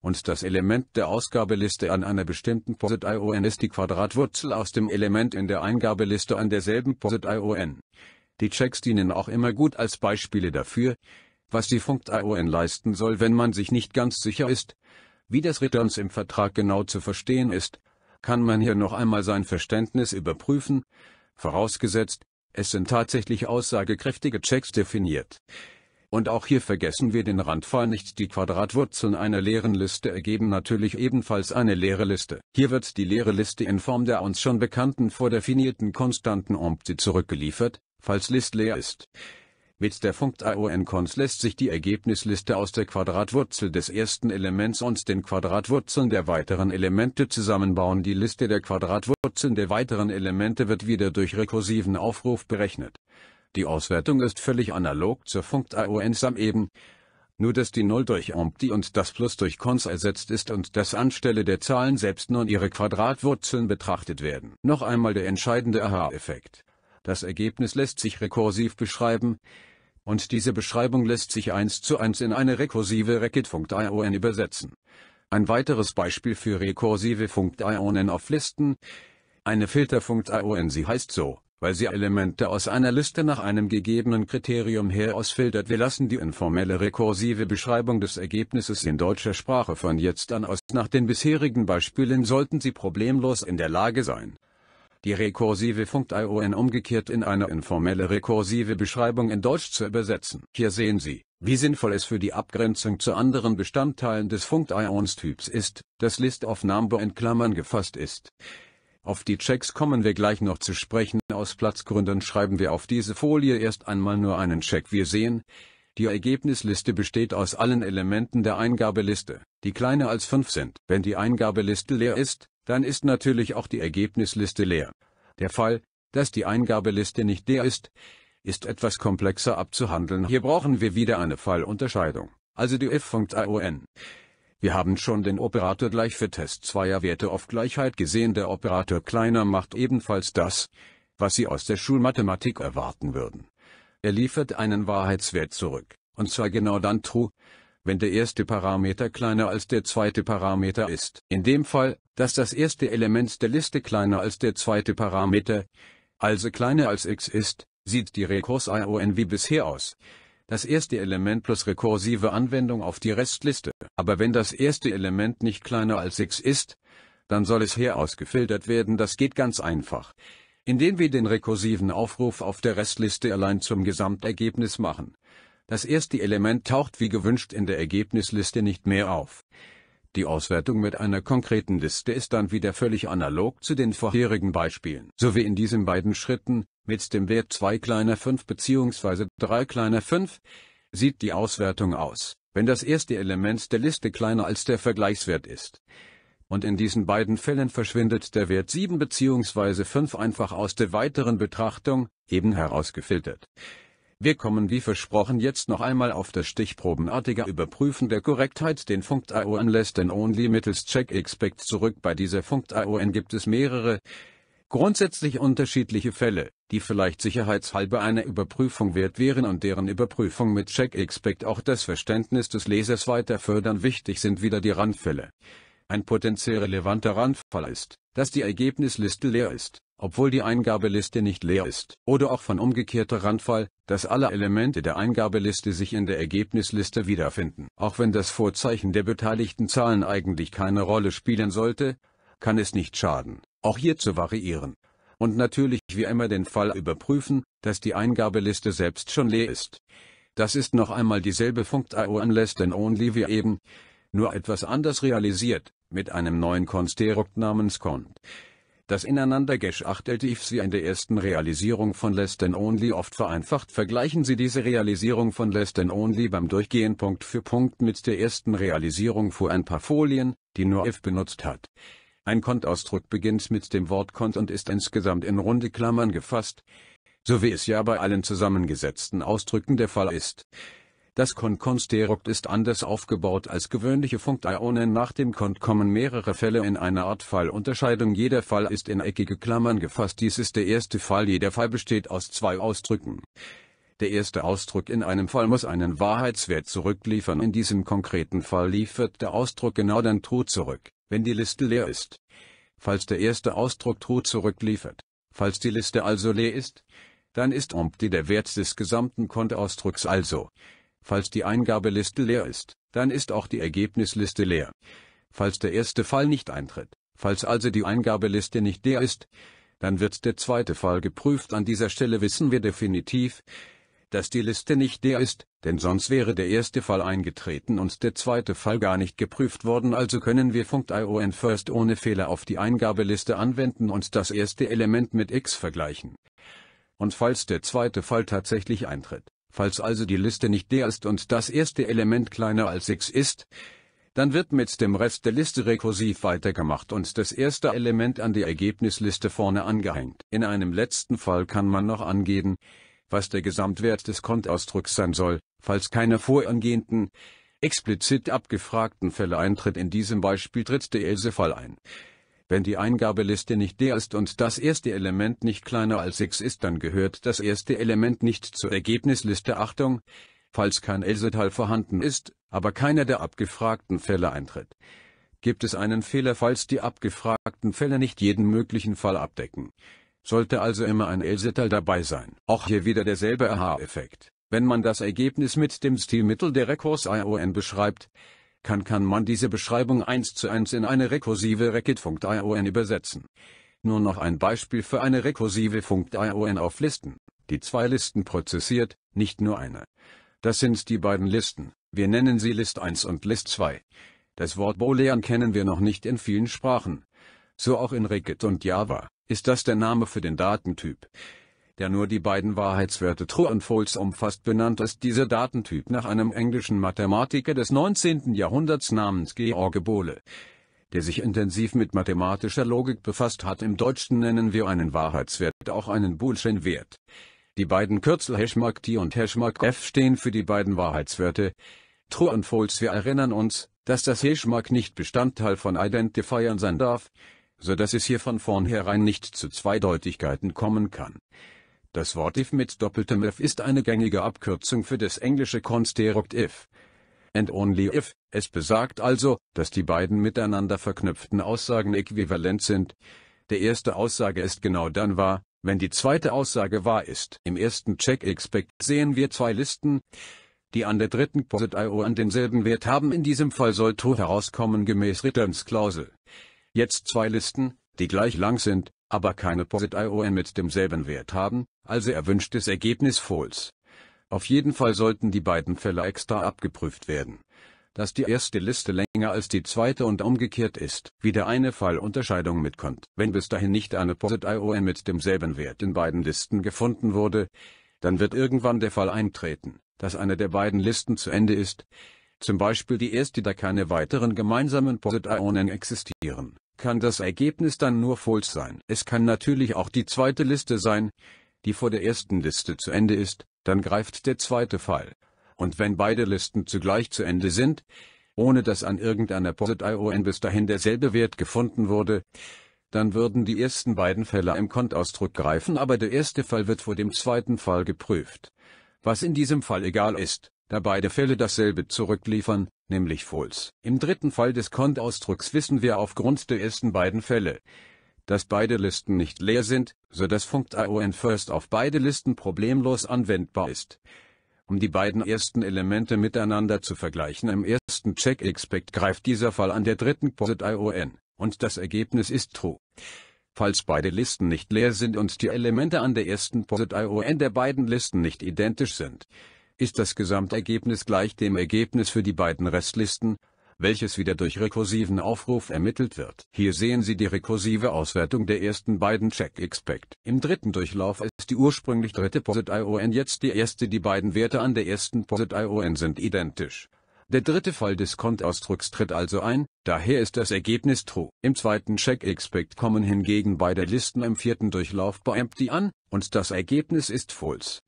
Und das Element der Ausgabeliste an einer bestimmten Posit ION ist die Quadratwurzel aus dem Element in der Eingabeliste an derselben Posit ION. Die Checks dienen auch immer gut als Beispiele dafür, was die Funkt-ION leisten soll, wenn man sich nicht ganz sicher ist, wie das Returns im Vertrag genau zu verstehen ist, kann man hier noch einmal sein Verständnis überprüfen, vorausgesetzt, es sind tatsächlich aussagekräftige Checks definiert. Und auch hier vergessen wir den Randfall nicht, die Quadratwurzeln einer leeren Liste ergeben natürlich ebenfalls eine leere Liste. Hier wird die leere Liste in Form der uns schon bekannten vordefinierten konstanten Ompti zurückgeliefert, falls List leer ist. Mit der Funktion cons lässt sich die Ergebnisliste aus der Quadratwurzel des ersten Elements und den Quadratwurzeln der weiteren Elemente zusammenbauen. Die Liste der Quadratwurzeln der weiteren Elemente wird wieder durch rekursiven Aufruf berechnet. Die Auswertung ist völlig analog zur Funktion sum eben, nur dass die 0 durch Ompti und das Plus durch Cons ersetzt ist und dass anstelle der Zahlen selbst nun ihre Quadratwurzeln betrachtet werden. Noch einmal der entscheidende Aha-Effekt. Das Ergebnis lässt sich rekursiv beschreiben, und diese Beschreibung lässt sich eins zu eins in eine rekursive Racket.ion übersetzen. Ein weiteres Beispiel für rekursive Funktionen auf Listen. Eine Filterfunktion, sie heißt so, weil sie Elemente aus einer Liste nach einem gegebenen Kriterium her ausfiltert. Wir lassen die informelle rekursive Beschreibung des Ergebnisses in deutscher Sprache von jetzt an aus. Nach den bisherigen Beispielen sollten Sie problemlos in der Lage sein, die rekursive Funkt.ion umgekehrt in eine informelle rekursive Beschreibung in Deutsch zu übersetzen. Hier sehen Sie, wie sinnvoll es für die Abgrenzung zu anderen Bestandteilen des Funkt.ions-Typs ist, dass List of Number in Klammern gefasst ist. Auf die Checks kommen wir gleich noch zu sprechen, aus Platzgründen schreiben wir auf diese Folie erst einmal nur einen Check. Wir sehen, die Ergebnisliste besteht aus allen Elementen der Eingabeliste, die kleiner als 5 sind. Wenn die Eingabeliste leer ist, dann ist natürlich auch die Ergebnisliste leer. Der Fall, dass die Eingabeliste nicht leer ist, ist etwas komplexer abzuhandeln. Hier brauchen wir wieder eine Fallunterscheidung, also die if.ion. Wir haben schon den Operator gleich für Test zweier Werte auf Gleichheit gesehen. Der Operator kleiner macht ebenfalls das, was Sie aus der Schulmathematik erwarten würden. Er liefert einen Wahrheitswert zurück, und zwar genau dann true, wenn der erste Parameter kleiner als der zweite Parameter ist. In dem Fall dass das erste Element der Liste kleiner als der zweite Parameter, also kleiner als x ist, sieht die Rekurs-ION wie bisher aus. Das erste Element plus rekursive Anwendung auf die Restliste. Aber wenn das erste Element nicht kleiner als x ist, dann soll es hier ausgefiltert werden. Das geht ganz einfach. Indem wir den rekursiven Aufruf auf der Restliste allein zum Gesamtergebnis machen. Das erste Element taucht wie gewünscht in der Ergebnisliste nicht mehr auf. Die Auswertung mit einer konkreten Liste ist dann wieder völlig analog zu den vorherigen Beispielen. So wie in diesen beiden Schritten, mit dem Wert 2 kleiner 5 bzw. 3 kleiner 5, sieht die Auswertung aus, wenn das erste Element der Liste kleiner als der Vergleichswert ist. Und in diesen beiden Fällen verschwindet der Wert 7 bzw. 5 einfach aus der weiteren Betrachtung, eben herausgefiltert. Wir kommen wie versprochen jetzt noch einmal auf das stichprobenartige Überprüfen der Korrektheit den Funkt ION lässt denn only mittels Check Expect zurück. Bei dieser Funkt ION gibt es mehrere grundsätzlich unterschiedliche Fälle, die vielleicht sicherheitshalber eine Überprüfung wert wären und deren Überprüfung mit Check Expect auch das Verständnis des Lesers weiter fördern. Wichtig sind wieder die Randfälle. Ein potenziell relevanter Randfall ist, dass die Ergebnisliste leer ist obwohl die Eingabeliste nicht leer ist, oder auch von umgekehrter Randfall, dass alle Elemente der Eingabeliste sich in der Ergebnisliste wiederfinden. Auch wenn das Vorzeichen der beteiligten Zahlen eigentlich keine Rolle spielen sollte, kann es nicht schaden, auch hier zu variieren. Und natürlich wie immer den Fall überprüfen, dass die Eingabeliste selbst schon leer ist. Das ist noch einmal dieselbe Funktion unless than only wie eben, nur etwas anders realisiert, mit einem neuen Konstrukt namens cont. Das ineinander Ineinandergeschachtelte if Sie in der ersten Realisierung von Less Than Only oft vereinfacht vergleichen Sie diese Realisierung von Less Than Only beim Durchgehen Punkt für Punkt mit der ersten Realisierung vor ein paar Folien, die nur if benutzt hat. Ein Kontausdruck beginnt mit dem Wort Kont und ist insgesamt in runde Klammern gefasst, so wie es ja bei allen zusammengesetzten Ausdrücken der Fall ist. Das Konkonsterokt ist anders aufgebaut als gewöhnliche Funktionen. Nach dem Kont kommen mehrere Fälle in einer Art Fallunterscheidung. Jeder Fall ist in eckige Klammern gefasst. Dies ist der erste Fall. Jeder Fall besteht aus zwei Ausdrücken. Der erste Ausdruck in einem Fall muss einen Wahrheitswert zurückliefern. In diesem konkreten Fall liefert der Ausdruck genau dann True zurück, wenn die Liste leer ist. Falls der erste Ausdruck True zurückliefert, falls die Liste also leer ist, dann ist Ompt der Wert des gesamten Kontausdrucks also. Falls die Eingabeliste leer ist, dann ist auch die Ergebnisliste leer. Falls der erste Fall nicht eintritt, falls also die Eingabeliste nicht leer ist, dann wird der zweite Fall geprüft. An dieser Stelle wissen wir definitiv, dass die Liste nicht leer ist, denn sonst wäre der erste Fall eingetreten und der zweite Fall gar nicht geprüft worden, also können wir Funkt ION First ohne Fehler auf die Eingabeliste anwenden und das erste Element mit x vergleichen. Und falls der zweite Fall tatsächlich eintritt, Falls also die Liste nicht der ist und das erste Element kleiner als x ist, dann wird mit dem Rest der Liste rekursiv weitergemacht und das erste Element an die Ergebnisliste vorne angehängt. In einem letzten Fall kann man noch angeben, was der Gesamtwert des Kontausdrucks sein soll, falls keine vorangehenden, explizit abgefragten Fälle eintritt. In diesem Beispiel tritt der Else-Fall ein. Wenn die Eingabeliste nicht der ist und das erste Element nicht kleiner als 6 ist, dann gehört das erste Element nicht zur Ergebnisliste. Achtung! Falls kein Else-Teil vorhanden ist, aber keiner der abgefragten Fälle eintritt. Gibt es einen Fehler, falls die abgefragten Fälle nicht jeden möglichen Fall abdecken? Sollte also immer ein Else-Teil dabei sein. Auch hier wieder derselbe Aha-Effekt. Wenn man das Ergebnis mit dem Stilmittel der Rekurs ION beschreibt, kann kann man diese Beschreibung 1 zu 1 in eine rekursive Racket.ion übersetzen. Nur noch ein Beispiel für eine rekursive Funk.ion auf Listen, die zwei Listen prozessiert, nicht nur eine. Das sind die beiden Listen, wir nennen sie List 1 und List 2. Das Wort Boolean kennen wir noch nicht in vielen Sprachen. So auch in Racket und Java, ist das der Name für den Datentyp der nur die beiden Wahrheitswerte True und False umfasst, benannt ist dieser Datentyp nach einem englischen Mathematiker des 19. Jahrhunderts namens George Bohle, der sich intensiv mit mathematischer Logik befasst hat. Im Deutschen nennen wir einen Wahrheitswert auch einen boolschen Wert. Die beiden Kürzel Hashmark T und Hashmark F stehen für die beiden Wahrheitswerte. True und False. Wir erinnern uns, dass das Hashmark nicht Bestandteil von Identifiern sein darf, so dass es hier von vornherein nicht zu Zweideutigkeiten kommen kann. Das Wort if mit doppeltem if ist eine gängige Abkürzung für das englische Konstrukt if. And only if, es besagt also, dass die beiden miteinander verknüpften Aussagen äquivalent sind. Der erste Aussage ist genau dann wahr, wenn die zweite Aussage wahr ist. Im ersten Check Expect sehen wir zwei Listen, die an der dritten Posit IO an denselben Wert haben. In diesem Fall soll True herauskommen gemäß Returns Klausel. Jetzt zwei Listen, die gleich lang sind, aber keine posit iom mit demselben Wert haben, also erwünschtes Ergebnis false. Auf jeden Fall sollten die beiden Fälle extra abgeprüft werden. Dass die erste Liste länger als die zweite und umgekehrt ist, wie der eine Fall Unterscheidung mitkommt. Wenn bis dahin nicht eine posit iom mit demselben Wert in beiden Listen gefunden wurde, dann wird irgendwann der Fall eintreten, dass eine der beiden Listen zu Ende ist, zum Beispiel die erste, da keine weiteren gemeinsamen Posit-Ionen existieren kann das Ergebnis dann nur false sein. Es kann natürlich auch die zweite Liste sein, die vor der ersten Liste zu Ende ist, dann greift der zweite Fall. Und wenn beide Listen zugleich zu Ende sind, ohne dass an irgendeiner POSIT-ION bis dahin derselbe Wert gefunden wurde, dann würden die ersten beiden Fälle im Kontausdruck greifen, aber der erste Fall wird vor dem zweiten Fall geprüft. Was in diesem Fall egal ist, da beide Fälle dasselbe zurückliefern, nämlich false. Im dritten Fall des Kontausdrucks wissen wir aufgrund der ersten beiden Fälle, dass beide Listen nicht leer sind, so dass Funct AON First auf beide Listen problemlos anwendbar ist. Um die beiden ersten Elemente miteinander zu vergleichen im ersten Check Expect greift dieser Fall an der dritten Posit ION, und das Ergebnis ist true. Falls beide Listen nicht leer sind und die Elemente an der ersten Posit ION der beiden Listen nicht identisch sind, ist das Gesamtergebnis gleich dem Ergebnis für die beiden Restlisten, welches wieder durch rekursiven Aufruf ermittelt wird. Hier sehen Sie die rekursive Auswertung der ersten beiden Check Expect. Im dritten Durchlauf ist die ursprünglich dritte Posit ION jetzt die erste. Die beiden Werte an der ersten Posit ION sind identisch. Der dritte Fall des Kontausdrucks tritt also ein, daher ist das Ergebnis true. Im zweiten Check Expect kommen hingegen beide Listen im vierten Durchlauf bei empty an, und das Ergebnis ist false.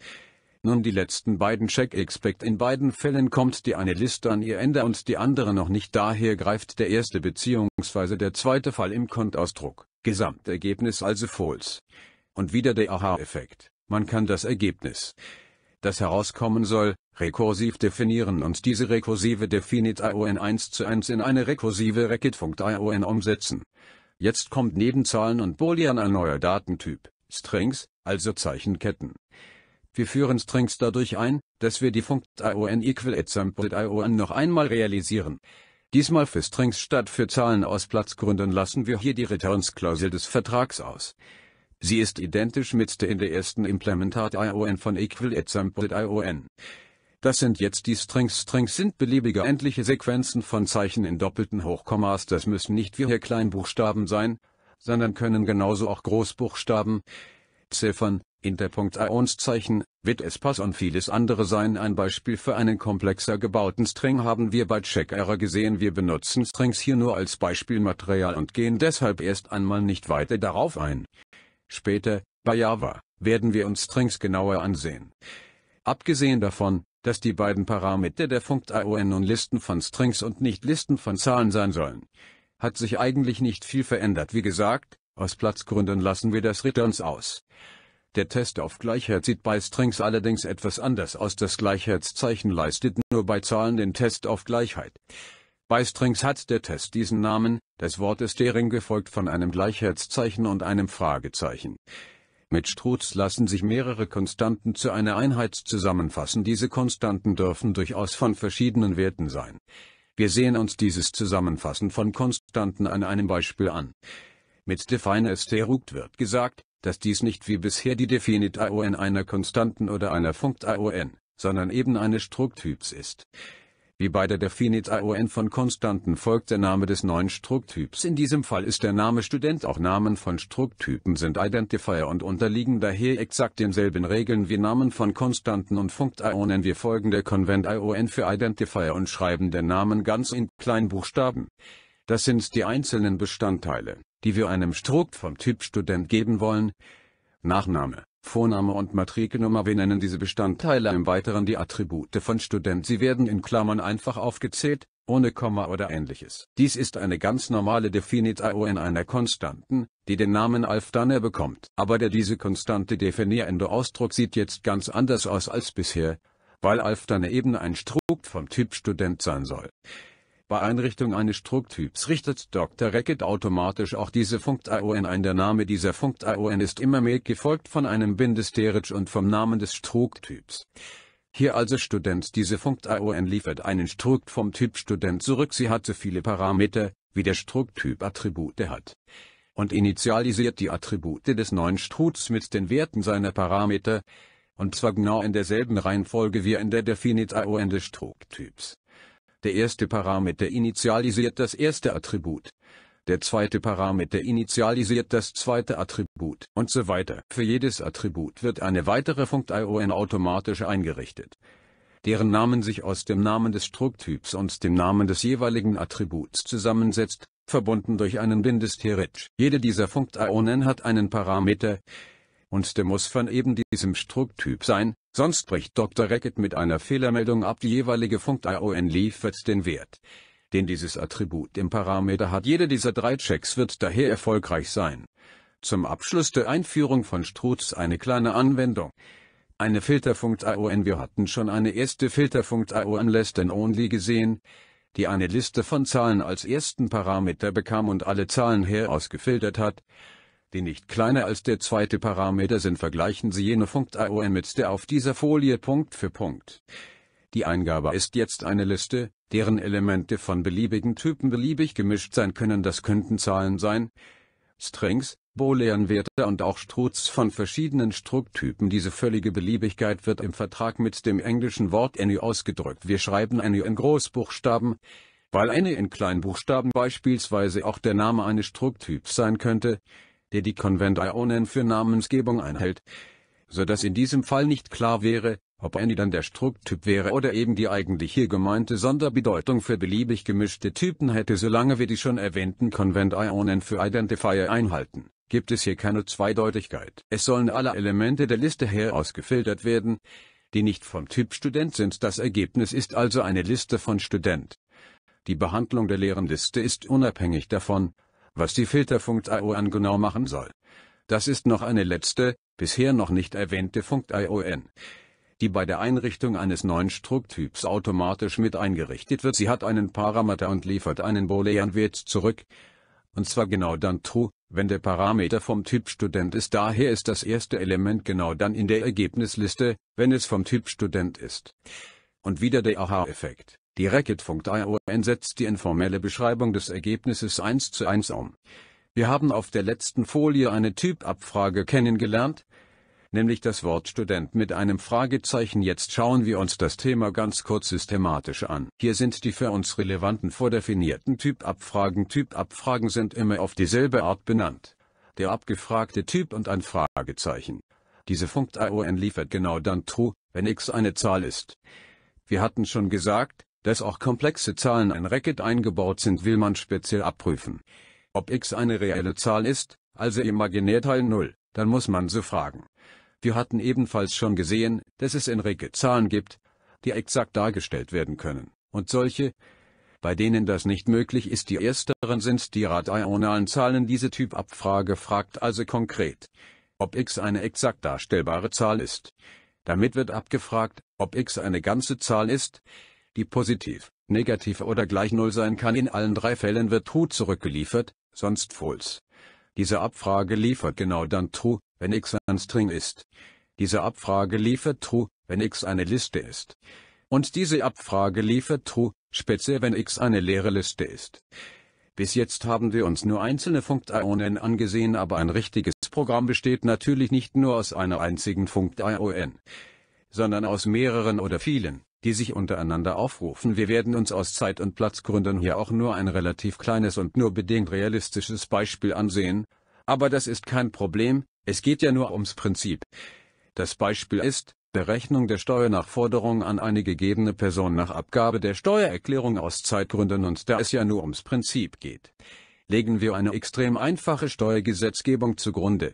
Nun die letzten beiden Check Expect in beiden Fällen kommt die eine Liste an ihr Ende und die andere noch nicht daher greift der erste bzw. der zweite Fall im Kontausdruck, Gesamtergebnis also false. Und wieder der Aha-Effekt, man kann das Ergebnis, das herauskommen soll, rekursiv definieren und diese rekursive Definit ION 1 zu 1 in eine rekursive Racket-Funkt ION umsetzen. Jetzt kommt neben Zahlen und Boolean ein neuer Datentyp, Strings, also Zeichenketten. Wir führen Strings dadurch ein, dass wir die Funkt ION equal exampled ION noch einmal realisieren. Diesmal für Strings statt für Zahlen aus Platzgründen lassen wir hier die Returns-Klausel des Vertrags aus. Sie ist identisch mit der in der ersten Implementat ION von equal exampled ION. Das sind jetzt die Strings. Strings sind beliebige endliche Sequenzen von Zeichen in doppelten Hochkommas. Das müssen nicht wir hier Kleinbuchstaben sein, sondern können genauso auch Großbuchstaben. Ziffern, Interpunkt der Punkt-Aunszeichen, wird es Pass und vieles andere sein. Ein Beispiel für einen komplexer gebauten String haben wir bei Check-Error gesehen. Wir benutzen Strings hier nur als Beispielmaterial und gehen deshalb erst einmal nicht weiter darauf ein. Später, bei Java, werden wir uns Strings genauer ansehen. Abgesehen davon, dass die beiden Parameter der Funkt ION nun Listen von Strings und nicht Listen von Zahlen sein sollen, hat sich eigentlich nicht viel verändert. Wie gesagt, aus Platzgründen lassen wir das Returns aus. Der Test auf Gleichheit sieht bei Strings allerdings etwas anders aus. Das Gleichheitszeichen leistet nur bei Zahlen den Test auf Gleichheit. Bei Strings hat der Test diesen Namen, das Wort ist deren gefolgt von einem Gleichheitszeichen und einem Fragezeichen. Mit Struts lassen sich mehrere Konstanten zu einer Einheit zusammenfassen. Diese Konstanten dürfen durchaus von verschiedenen Werten sein. Wir sehen uns dieses Zusammenfassen von Konstanten an einem Beispiel an. Mit Define Asterux wird gesagt, dass dies nicht wie bisher die Definite ION einer konstanten oder einer Funkt ION, sondern eben eines Struktyps ist. Wie bei der Definite ION von Konstanten folgt der Name des neuen Struktyps. In diesem Fall ist der Name Student auch Namen von Struktypen sind Identifier und unterliegen daher exakt denselben Regeln wie Namen von Konstanten und Funkt-Ionen. Wir folgen der Konvent-Ion für Identifier und schreiben den Namen ganz in Kleinbuchstaben. Das sind die einzelnen Bestandteile, die wir einem Strukt vom Typ Student geben wollen. Nachname, Vorname und Matrikelnummer. Wir nennen diese Bestandteile im Weiteren die Attribute von Student. Sie werden in Klammern einfach aufgezählt, ohne Komma oder ähnliches. Dies ist eine ganz normale IO in einer Konstanten, die den Namen Alf Danner bekommt. Aber der diese konstante definierende Ausdruck sieht jetzt ganz anders aus als bisher, weil Alf Danner eben ein Strukt vom Typ Student sein soll. Bei Einrichtung eines Drucktyps richtet Dr. Racket automatisch auch diese Funkt-ION ein. Der Name dieser Funkt-ION ist immer mehr gefolgt von einem Bindesterich und vom Namen des Struktyps. Hier also Student Diese Funkt-ION liefert einen Strukt vom Typ Student zurück. Sie hat so viele Parameter, wie der Struktyp Attribute hat. Und initialisiert die Attribute des neuen Struts mit den Werten seiner Parameter, und zwar genau in derselben Reihenfolge wie in der Definite-ION des Struktyps. Der erste Parameter initialisiert das erste Attribut. Der zweite Parameter initialisiert das zweite Attribut und so weiter. Für jedes Attribut wird eine weitere Funkt-ION automatisch eingerichtet deren Namen sich aus dem Namen des Strukttyps und dem Namen des jeweiligen Attributs zusammensetzt, verbunden durch einen Bindesteritsch. Jede dieser Funktionen hat einen Parameter, und der muss von eben diesem Struktyp sein, sonst bricht Dr. Racket mit einer Fehlermeldung ab. Die jeweilige funk ion liefert den Wert, den dieses Attribut im Parameter hat. Jede dieser drei Checks wird daher erfolgreich sein. Zum Abschluss der Einführung von Struts eine kleine Anwendung. Eine Filterfunkt-ION Wir hatten schon eine erste Filterfunkt-ION Less Than Only gesehen, die eine Liste von Zahlen als ersten Parameter bekam und alle Zahlen herausgefiltert hat die nicht kleiner als der zweite Parameter sind, vergleichen Sie jene Funkt-ION mit der auf dieser Folie Punkt für Punkt. Die Eingabe ist jetzt eine Liste, deren Elemente von beliebigen Typen beliebig gemischt sein können. Das könnten Zahlen sein, Strings, Boolean-Werte und auch Struts von verschiedenen Strukttypen. Diese völlige Beliebigkeit wird im Vertrag mit dem englischen Wort any ausgedrückt. Wir schreiben any in Großbuchstaben, weil any in Kleinbuchstaben beispielsweise auch der Name eines Strukttyps sein könnte der die Konvent Ionen für Namensgebung einhält. So dass in diesem Fall nicht klar wäre, ob Any dann der Struktyp wäre oder eben die eigentlich hier gemeinte Sonderbedeutung für beliebig gemischte Typen hätte. Solange wir die schon erwähnten Konvent Ionen für Identifier einhalten, gibt es hier keine Zweideutigkeit. Es sollen alle Elemente der Liste herausgefiltert werden, die nicht vom Typ Student sind. Das Ergebnis ist also eine Liste von Student. Die Behandlung der leeren Liste ist unabhängig davon, was die Filter-Funkt.io genau machen soll. Das ist noch eine letzte, bisher noch nicht erwähnte funkt die bei der Einrichtung eines neuen Strukttyps automatisch mit eingerichtet wird. Sie hat einen Parameter und liefert einen Boolean-Wert zurück, und zwar genau dann true, wenn der Parameter vom Typ Student ist. Daher ist das erste Element genau dann in der Ergebnisliste, wenn es vom Typ Student ist. Und wieder der Aha-Effekt. Die Racket.ion setzt die informelle Beschreibung des Ergebnisses 1 zu 1 um. Wir haben auf der letzten Folie eine Typabfrage kennengelernt, nämlich das Wort Student mit einem Fragezeichen. Jetzt schauen wir uns das Thema ganz kurz systematisch an. Hier sind die für uns relevanten vordefinierten Typabfragen. Typabfragen sind immer auf dieselbe Art benannt. Der abgefragte Typ und ein Fragezeichen. Diese Funkt ION liefert genau dann True, wenn x eine Zahl ist. Wir hatten schon gesagt, dass auch komplexe Zahlen ein Racket eingebaut sind, will man speziell abprüfen. Ob x eine reelle Zahl ist, also Imaginärteil 0, dann muss man so fragen. Wir hatten ebenfalls schon gesehen, dass es in Racket Zahlen gibt, die exakt dargestellt werden können, und solche, bei denen das nicht möglich ist. Die ersteren sind die radionalen Zahlen. Diese Typabfrage fragt also konkret, ob x eine exakt darstellbare Zahl ist. Damit wird abgefragt, ob x eine ganze Zahl ist, die positiv, negativ oder gleich Null sein kann. In allen drei Fällen wird True zurückgeliefert, sonst False. Diese Abfrage liefert genau dann True, wenn x ein String ist. Diese Abfrage liefert True, wenn x eine Liste ist. Und diese Abfrage liefert True, speziell wenn x eine leere Liste ist. Bis jetzt haben wir uns nur einzelne Funktionen angesehen, aber ein richtiges Programm besteht natürlich nicht nur aus einer einzigen Funktion, sondern aus mehreren oder vielen die sich untereinander aufrufen. Wir werden uns aus Zeit- und Platzgründen hier auch nur ein relativ kleines und nur bedingt realistisches Beispiel ansehen, aber das ist kein Problem, es geht ja nur ums Prinzip. Das Beispiel ist, Berechnung der Steuernachforderung an eine gegebene Person nach Abgabe der Steuererklärung aus Zeitgründen und da es ja nur ums Prinzip geht. Legen wir eine extrem einfache Steuergesetzgebung zugrunde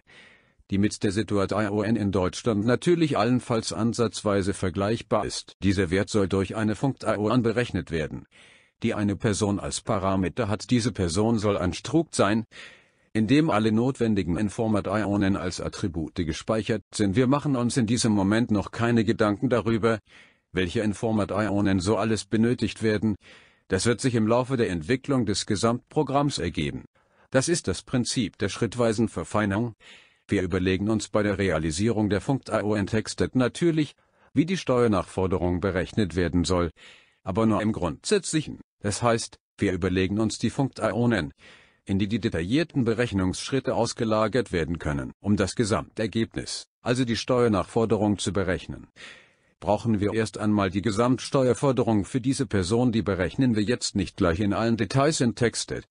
die mit der Situation in Deutschland natürlich allenfalls ansatzweise vergleichbar ist. Dieser Wert soll durch eine Funktion berechnet werden, die eine Person als Parameter hat. Diese Person soll ein Strukt sein, in dem alle notwendigen Informat-Ionen als Attribute gespeichert sind. Wir machen uns in diesem Moment noch keine Gedanken darüber, welche Informat-Ionen so alles benötigt werden. Das wird sich im Laufe der Entwicklung des Gesamtprogramms ergeben. Das ist das Prinzip der schrittweisen Verfeinung, wir überlegen uns bei der Realisierung der Funkt-AO Entextet natürlich, wie die Steuernachforderung berechnet werden soll, aber nur im Grundsätzlichen. Das heißt, wir überlegen uns die Funktionen, in die die detaillierten Berechnungsschritte ausgelagert werden können. Um das Gesamtergebnis, also die Steuernachforderung zu berechnen, brauchen wir erst einmal die Gesamtsteuerforderung für diese Person. Die berechnen wir jetzt nicht gleich in allen Details in Textet,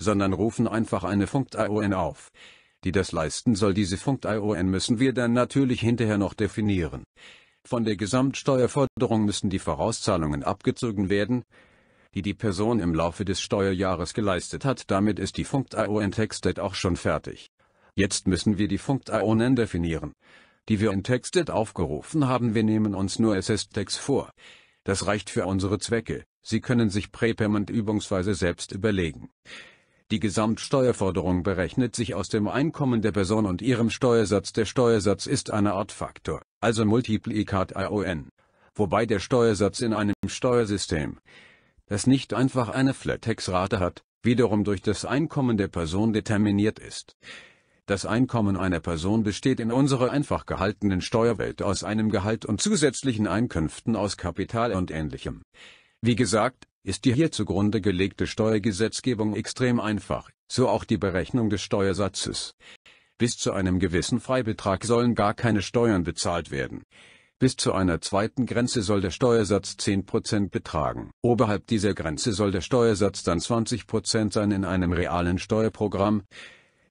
sondern rufen einfach eine Funkt-AON auf die das leisten soll. Diese Funkt-ION müssen wir dann natürlich hinterher noch definieren. Von der Gesamtsteuerforderung müssen die Vorauszahlungen abgezogen werden, die die Person im Laufe des Steuerjahres geleistet hat. Damit ist die Funkt-ION Textet auch schon fertig. Jetzt müssen wir die Funkt-ION definieren, die wir in Texted aufgerufen haben. Wir nehmen uns nur SS-Text vor. Das reicht für unsere Zwecke. Sie können sich Präpermanent übungsweise selbst überlegen. Die Gesamtsteuerforderung berechnet sich aus dem Einkommen der Person und ihrem Steuersatz. Der Steuersatz ist eine Art Faktor, also Multiplikat ION, wobei der Steuersatz in einem Steuersystem, das nicht einfach eine Flat-Tax-Rate hat, wiederum durch das Einkommen der Person determiniert ist. Das Einkommen einer Person besteht in unserer einfach gehaltenen Steuerwelt aus einem Gehalt und zusätzlichen Einkünften aus Kapital und ähnlichem. Wie gesagt, ist die hier zugrunde gelegte Steuergesetzgebung extrem einfach, so auch die Berechnung des Steuersatzes. Bis zu einem gewissen Freibetrag sollen gar keine Steuern bezahlt werden. Bis zu einer zweiten Grenze soll der Steuersatz 10% betragen. Oberhalb dieser Grenze soll der Steuersatz dann 20% sein in einem realen Steuerprogramm,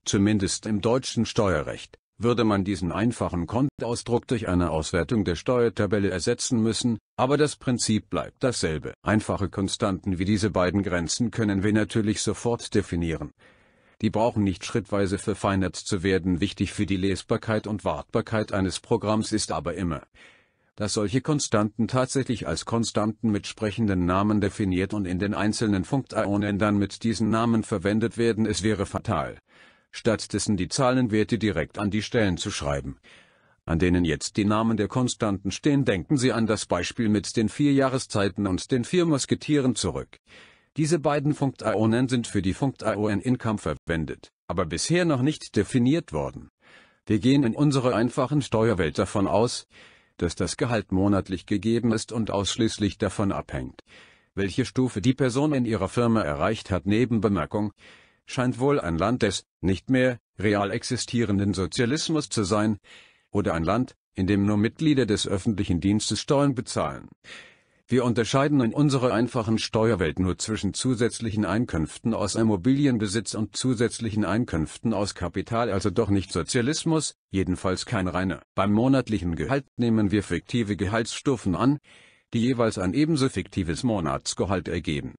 zumindest im deutschen Steuerrecht würde man diesen einfachen Kontoausdruck durch eine Auswertung der Steuertabelle ersetzen müssen, aber das Prinzip bleibt dasselbe. Einfache Konstanten wie diese beiden Grenzen können wir natürlich sofort definieren. Die brauchen nicht schrittweise verfeinert zu werden. Wichtig für die Lesbarkeit und Wartbarkeit eines Programms ist aber immer, dass solche Konstanten tatsächlich als Konstanten mit sprechenden Namen definiert und in den einzelnen Funktionen dann mit diesen Namen verwendet werden. Es wäre fatal, stattdessen die Zahlenwerte direkt an die Stellen zu schreiben, an denen jetzt die Namen der Konstanten stehen, denken Sie an das Beispiel mit den vier Jahreszeiten und den vier Musketieren zurück. Diese beiden Funktionen sind für die in Kampf verwendet, aber bisher noch nicht definiert worden. Wir gehen in unserer einfachen Steuerwelt davon aus, dass das Gehalt monatlich gegeben ist und ausschließlich davon abhängt, welche Stufe die Person in ihrer Firma erreicht hat. Neben Bemerkung, scheint wohl ein Land des, nicht mehr, real existierenden Sozialismus zu sein, oder ein Land, in dem nur Mitglieder des öffentlichen Dienstes Steuern bezahlen. Wir unterscheiden in unserer einfachen Steuerwelt nur zwischen zusätzlichen Einkünften aus Immobilienbesitz und zusätzlichen Einkünften aus Kapital, also doch nicht Sozialismus, jedenfalls kein reiner. Beim monatlichen Gehalt nehmen wir fiktive Gehaltsstufen an, die jeweils ein ebenso fiktives Monatsgehalt ergeben.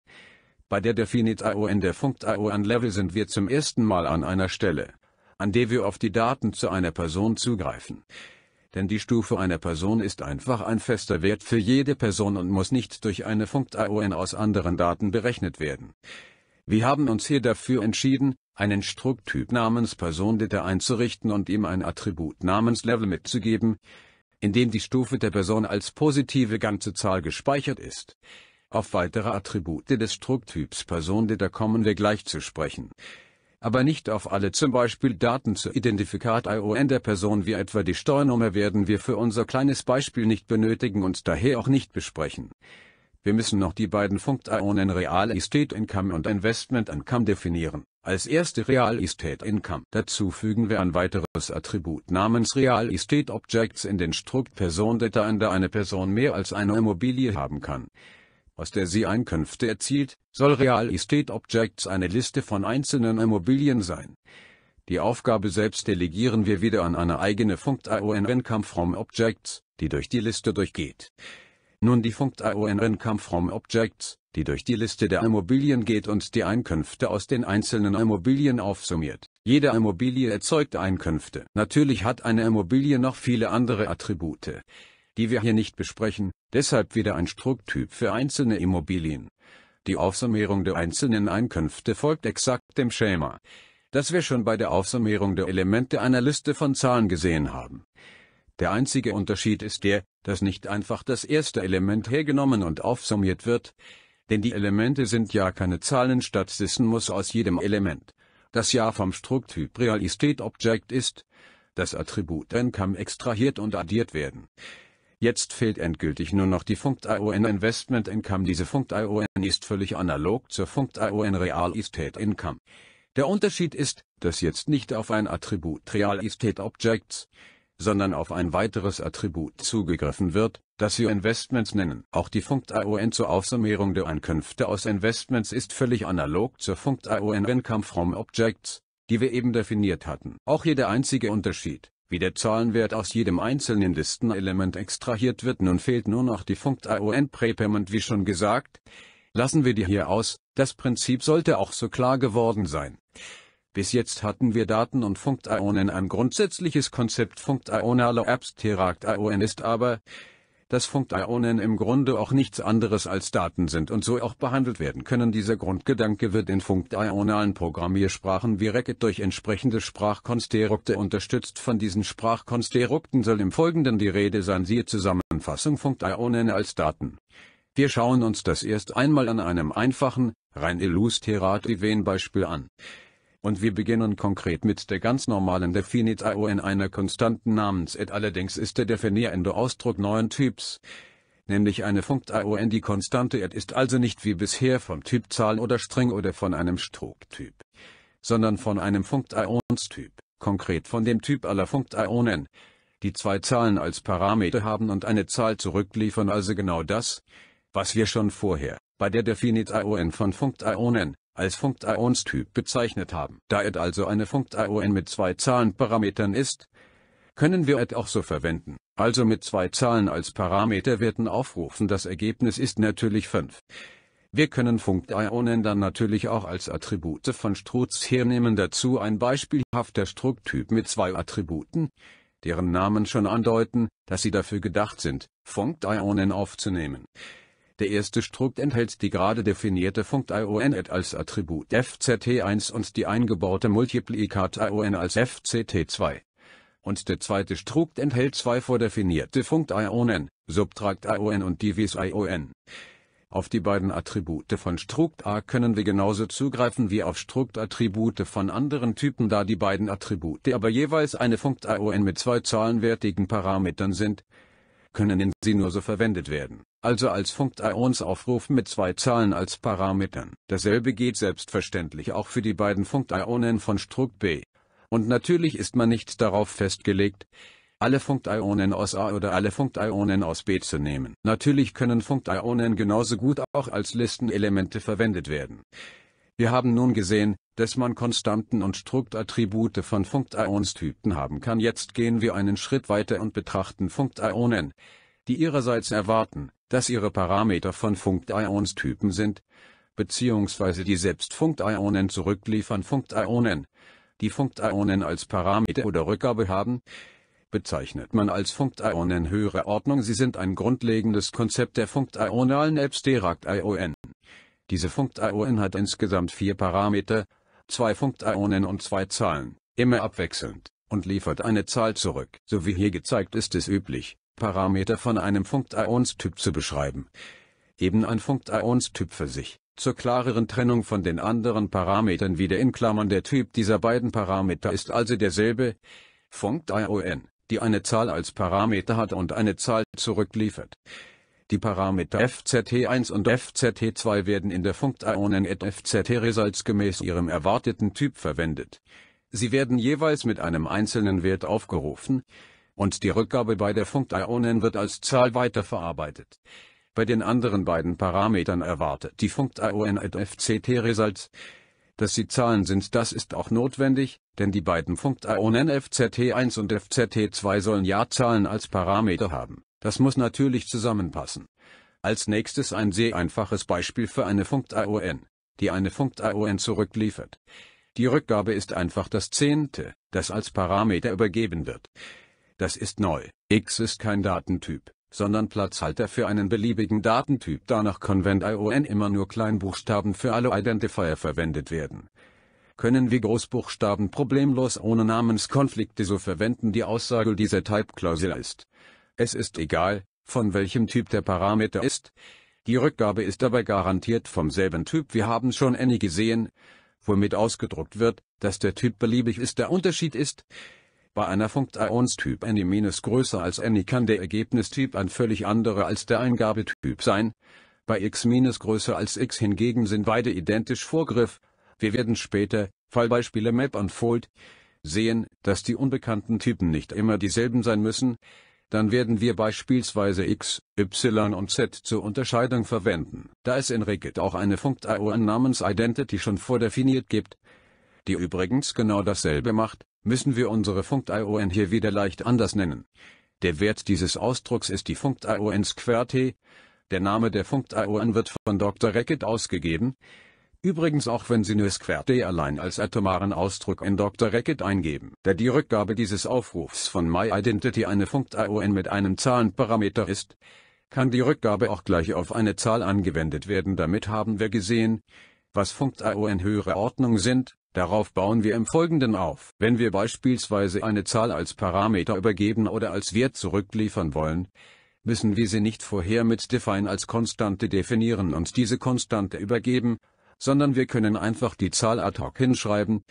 Bei der Definite.io in der Funct.io an Level sind wir zum ersten Mal an einer Stelle, an der wir auf die Daten zu einer Person zugreifen. Denn die Stufe einer Person ist einfach ein fester Wert für jede Person und muss nicht durch eine Funkt Funct.ion aus anderen Daten berechnet werden. Wir haben uns hier dafür entschieden, einen Strukttyp namens PersonData einzurichten und ihm ein Attribut namens Level mitzugeben, in dem die Stufe der Person als positive ganze Zahl gespeichert ist. Auf weitere Attribute des Strukttyps Person Data kommen wir gleich zu sprechen. Aber nicht auf alle zum Beispiel Daten zur Identifikat ION der Person wie etwa die Steuernummer werden wir für unser kleines Beispiel nicht benötigen und daher auch nicht besprechen. Wir müssen noch die beiden Funktionen Real Estate Income und Investment Income definieren. Als erste Real Estate Income. Dazu fügen wir ein weiteres Attribut namens Real Estate Objects in den Strukt Person Data, an der eine Person mehr als eine Immobilie haben kann aus der sie Einkünfte erzielt, soll Real Estate Objects eine Liste von einzelnen Immobilien sein. Die Aufgabe selbst delegieren wir wieder an eine eigene Funkt ION Income from Objects, die durch die Liste durchgeht. Nun die Funkt ION Income from Objects, die durch die Liste der Immobilien geht und die Einkünfte aus den einzelnen Immobilien aufsummiert. Jede Immobilie erzeugt Einkünfte. Natürlich hat eine Immobilie noch viele andere Attribute die wir hier nicht besprechen, deshalb wieder ein Struktyp für einzelne Immobilien. Die Aufsummierung der einzelnen Einkünfte folgt exakt dem Schema, das wir schon bei der Aufsummierung der Elemente einer Liste von Zahlen gesehen haben. Der einzige Unterschied ist der, dass nicht einfach das erste Element hergenommen und aufsummiert wird, denn die Elemente sind ja keine Zahlen stattdessen muss aus jedem Element, das ja vom Struktyp Real Estate Object ist, das Attribut Income extrahiert und addiert werden. Jetzt fehlt endgültig nur noch die Funkt-ION Investment Income. Diese Funkt-ION ist völlig analog zur Funkt-ION Real Estate Income. Der Unterschied ist, dass jetzt nicht auf ein Attribut Real Estate Objects, sondern auf ein weiteres Attribut zugegriffen wird, das wir Investments nennen. Auch die Funkt-ION zur Aufsummierung der Einkünfte aus Investments ist völlig analog zur Funkt-ION Income from Objects, die wir eben definiert hatten. Auch hier der einzige Unterschied, wie der Zahlenwert aus jedem einzelnen Listenelement extrahiert wird nun fehlt nur noch die Funkt AON Prepayment wie schon gesagt. Lassen wir die hier aus, das Prinzip sollte auch so klar geworden sein. Bis jetzt hatten wir Daten und Funktionen ein grundsätzliches Konzept funktionaler Apps Terakt AON ist aber, dass Funktionen im Grunde auch nichts anderes als Daten sind und so auch behandelt werden können. Dieser Grundgedanke wird in funktionalen Programmiersprachen wie Racket durch entsprechende Sprachkonstrukte unterstützt. Von diesen Sprachkonstrukten soll im Folgenden die Rede sein. Siehe Zusammenfassung Funktionen als Daten. Wir schauen uns das erst einmal an einem einfachen, rein illustrativen Beispiel an. Und wir beginnen konkret mit der ganz normalen Definitio in einer konstanten Namens Namensart. Allerdings ist der definierende Ausdruck neuen Typs, nämlich eine Funktio ION die konstante Art ist also nicht wie bisher vom Typ Zahl oder String oder von einem Struktyp, sondern von einem Funktionstyp, konkret von dem Typ aller Ionen, die zwei Zahlen als Parameter haben und eine Zahl zurückliefern also genau das, was wir schon vorher, bei der Definit ION von Ionen, als Funktions-Typ bezeichnet haben. Da it also eine Funkt-ION mit zwei Zahlenparametern ist, können wir it auch so verwenden. Also mit zwei Zahlen als Parameter werden aufrufen. Das Ergebnis ist natürlich 5. Wir können Funktionen dann natürlich auch als Attribute von Struts hernehmen. Dazu ein beispielhafter Strukttyp mit zwei Attributen, deren Namen schon andeuten, dass sie dafür gedacht sind, Funktionen aufzunehmen. Der erste Strukt enthält die gerade definierte Funkt IONET als Attribut FCT1 und die eingebaute Multiplikat ION als FCT2. Und der zweite Strukt enthält zwei vordefinierte Funkt IONen, Subtrakt ION und Divis ION. Auf die beiden Attribute von Strukt A können wir genauso zugreifen wie auf Struct-Attribute von anderen Typen, da die beiden Attribute aber jeweils eine Funkt ION mit zwei zahlenwertigen Parametern sind, können in Sinuse verwendet werden, also als Funktionsaufruf mit zwei Zahlen als Parametern. Dasselbe geht selbstverständlich auch für die beiden Funktionen von Struct B. Und natürlich ist man nicht darauf festgelegt, alle Funktionen aus A oder alle Funktionen aus B zu nehmen. Natürlich können Funktionen genauso gut auch als Listenelemente verwendet werden. Wir haben nun gesehen, dass man Konstanten und Struktattribute von Funktionstypen haben kann. Jetzt gehen wir einen Schritt weiter und betrachten Funktionen, die ihrerseits erwarten, dass ihre Parameter von Funktionstypen sind, beziehungsweise die selbst Funktionen zurückliefern. Funktionen, die Funktionen als Parameter oder Rückgabe haben, bezeichnet man als Funktionen höhere Ordnung. Sie sind ein grundlegendes Konzept der funktionalen Abstract ION. Diese Funktion hat insgesamt vier Parameter, zwei Funktionen und zwei Zahlen, immer abwechselnd, und liefert eine Zahl zurück. So wie hier gezeigt ist es üblich, Parameter von einem Funktionstyp zu beschreiben. Eben ein Funktionstyp für sich, zur klareren Trennung von den anderen Parametern wieder in Klammern der Typ dieser beiden Parameter ist also derselbe. Funktion, die eine Zahl als Parameter hat und eine Zahl zurückliefert. Die Parameter FZT1 und FZT2 werden in der Funktionen at FZT Results gemäß ihrem erwarteten Typ verwendet. Sie werden jeweils mit einem einzelnen Wert aufgerufen, und die Rückgabe bei der Funktionen wird als Zahl weiterverarbeitet. Bei den anderen beiden Parametern erwartet die Funktion at FZT Results, dass sie Zahlen sind. Das ist auch notwendig, denn die beiden Funktionen FZT1 und FZT2 sollen Ja-Zahlen als Parameter haben. Das muss natürlich zusammenpassen. Als nächstes ein sehr einfaches Beispiel für eine Funkt-AON, die eine Funkt-AON zurückliefert. Die Rückgabe ist einfach das Zehnte, das als Parameter übergeben wird. Das ist neu. X ist kein Datentyp, sondern Platzhalter für einen beliebigen Datentyp, da nach Convent ION immer nur Kleinbuchstaben für alle Identifier verwendet werden. Können wir Großbuchstaben problemlos ohne Namenskonflikte so verwenden, die Aussage dieser Type-Klausel ist. Es ist egal, von welchem Typ der Parameter ist. Die Rückgabe ist dabei garantiert vom selben Typ. Wir haben schon eine gesehen, womit ausgedruckt wird, dass der Typ beliebig ist. Der Unterschied ist, bei einer Funktionstyp any minus größer als any kann der Ergebnistyp ein völlig anderer als der Eingabetyp sein. Bei x minus größer als x hingegen sind beide identisch Vorgriff. Wir werden später, Fallbeispiele Map Unfold, sehen, dass die unbekannten Typen nicht immer dieselben sein müssen dann werden wir beispielsweise x, y und z zur Unterscheidung verwenden. Da es in Regit auch eine Funkt-ION namens Identity schon vordefiniert gibt, die übrigens genau dasselbe macht, müssen wir unsere Funkt-ION hier wieder leicht anders nennen. Der Wert dieses Ausdrucks ist die Funkt-ION-Square t. Der Name der Funkt-ION wird von Dr. Reckitt ausgegeben, Übrigens auch wenn Sie Newsquerte allein als atomaren Ausdruck in Dr. Racket eingeben. Da die Rückgabe dieses Aufrufs von MyIdentity eine Funkt ION mit einem Zahlenparameter ist, kann die Rückgabe auch gleich auf eine Zahl angewendet werden. Damit haben wir gesehen, was Funkt ION höhere Ordnung sind, Darauf bauen wir im Folgenden auf. Wenn wir beispielsweise eine Zahl als Parameter übergeben oder als Wert zurückliefern wollen, müssen wir sie nicht vorher mit define als Konstante definieren und diese Konstante übergeben, sondern wir können einfach die Zahl ad hoc hinschreiben.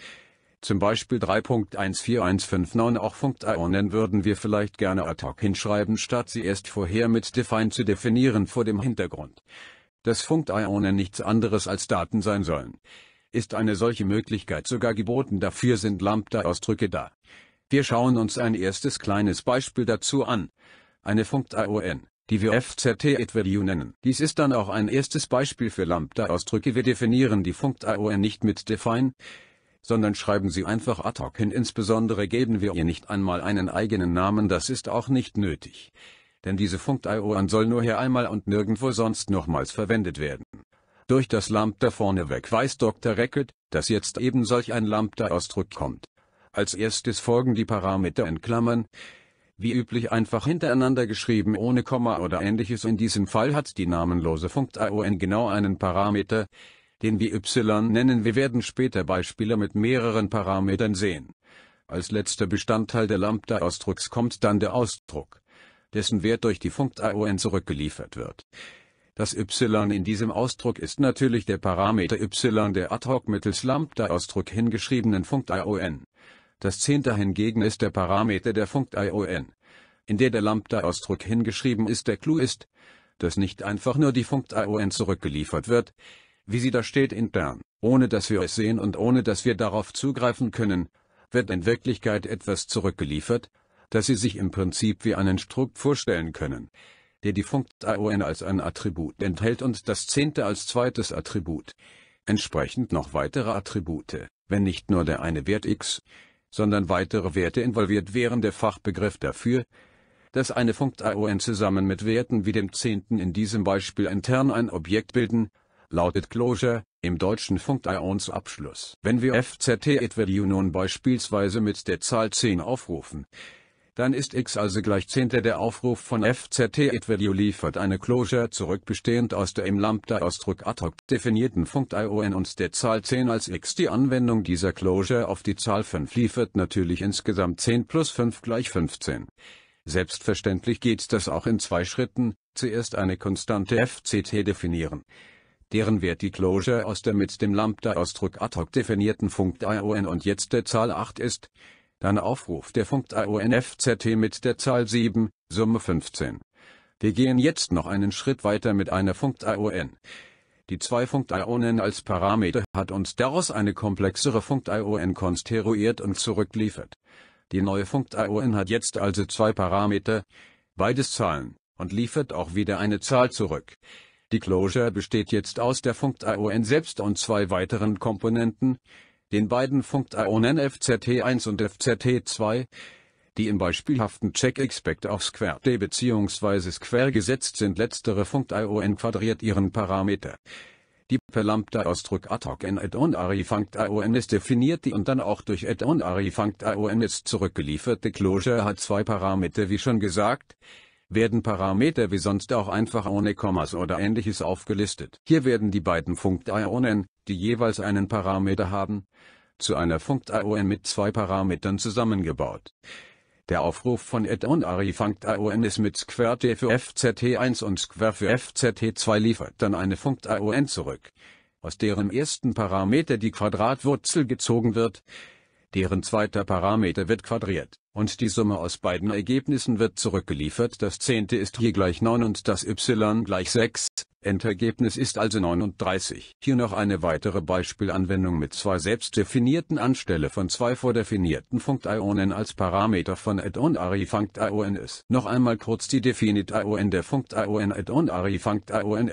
Zum Beispiel 3.14159 auch Funktionen würden wir vielleicht gerne ad hoc hinschreiben, statt sie erst vorher mit define zu definieren vor dem Hintergrund. Dass Funktionen nichts anderes als Daten sein sollen. Ist eine solche Möglichkeit sogar geboten, dafür sind Lambda-Ausdrücke da. Wir schauen uns ein erstes kleines Beispiel dazu an. Eine funkt die wir FZT-Value nennen. Dies ist dann auch ein erstes Beispiel für Lambda-Ausdrücke. Wir definieren die Funkt AOR nicht mit define, sondern schreiben sie einfach ad hoc hin. Insbesondere geben wir ihr nicht einmal einen eigenen Namen, das ist auch nicht nötig. Denn diese Funkt ION soll nur hier einmal und nirgendwo sonst nochmals verwendet werden. Durch das Lambda vorneweg weiß Dr. Reckett, dass jetzt eben solch ein Lambda-Ausdruck kommt. Als erstes folgen die Parameter in Klammern, wie üblich einfach hintereinander geschrieben ohne Komma oder ähnliches. In diesem Fall hat die namenlose Funkt AON genau einen Parameter, den wir y nennen. Wir werden später Beispiele mit mehreren Parametern sehen. Als letzter Bestandteil der Lambda-Ausdrucks kommt dann der Ausdruck, dessen Wert durch die Funkt AON zurückgeliefert wird. Das y in diesem Ausdruck ist natürlich der Parameter y der ad hoc mittels Lambda-Ausdruck hingeschriebenen Funkt AON. Das zehnte hingegen ist der Parameter der Funkt ION, in der der Lambda-Ausdruck hingeschrieben ist. Der Clou ist, dass nicht einfach nur die Funkt ION zurückgeliefert wird, wie sie da steht intern, ohne dass wir es sehen und ohne dass wir darauf zugreifen können, wird in Wirklichkeit etwas zurückgeliefert, das Sie sich im Prinzip wie einen Strukt vorstellen können, der die Funkt ION als ein Attribut enthält und das zehnte als zweites Attribut. Entsprechend noch weitere Attribute, wenn nicht nur der eine Wert x, sondern weitere Werte involviert wären der Fachbegriff dafür, dass eine Funktion zusammen mit Werten wie dem zehnten in diesem Beispiel intern ein Objekt bilden, lautet Closure, im deutschen Abschluss. Wenn wir fzt et value nun beispielsweise mit der Zahl 10 aufrufen, dann ist x also gleich 10. Der Aufruf von fzt value liefert eine Closure zurück bestehend aus der im Lambda-Ausdruck ad hoc definierten Funkt ion und der Zahl 10 als x. Die Anwendung dieser Closure auf die Zahl 5 liefert natürlich insgesamt 10 plus 5 gleich 15. Selbstverständlich geht das auch in zwei Schritten, zuerst eine konstante fct definieren deren Wert die Closure aus der mit dem Lambda-Ausdruck ad hoc definierten Funkt ion und jetzt der Zahl 8 ist, dann Aufruf der Funkt AONFZT mit der Zahl 7, Summe 15. Wir gehen jetzt noch einen Schritt weiter mit einer Funkt AON. Die zwei Funktionen als Parameter hat uns daraus eine komplexere Funktion konstruiert und zurückliefert. Die neue Funktion hat jetzt also zwei Parameter, beides Zahlen, und liefert auch wieder eine Zahl zurück. Die Closure besteht jetzt aus der Funktion selbst und zwei weiteren Komponenten, den beiden Funktionen FZT1 und FZT2, die im beispielhaften Check Expect auf Square D bzw. Square gesetzt sind. Letztere Funkt.ion quadriert ihren Parameter. Die per Lambda-Ausdruck ad hoc in add-on arifunct.ion ist definiert. Die und dann auch durch add-on arifunct.ion ist zurückgelieferte Closure hat zwei Parameter wie schon gesagt. Werden Parameter wie sonst auch einfach ohne Kommas oder ähnliches aufgelistet. Hier werden die beiden Funktionen die jeweils einen Parameter haben, zu einer funkt AON mit zwei Parametern zusammengebaut. Der Aufruf von Add-on AriFunct AON ist mit Square T für FZT1 und Square für FZT2 liefert dann eine funkt AON zurück, aus deren ersten Parameter die Quadratwurzel gezogen wird, deren zweiter Parameter wird quadriert, und die Summe aus beiden Ergebnissen wird zurückgeliefert. Das zehnte ist y gleich 9 und das y gleich 6, Endergebnis ist also 39. Hier noch eine weitere Beispielanwendung mit zwei selbstdefinierten anstelle von zwei vordefinierten Funktionen als Parameter von add-on Arifunct AON Noch einmal kurz die Definit AON der Funct AON add-on Arifunct AON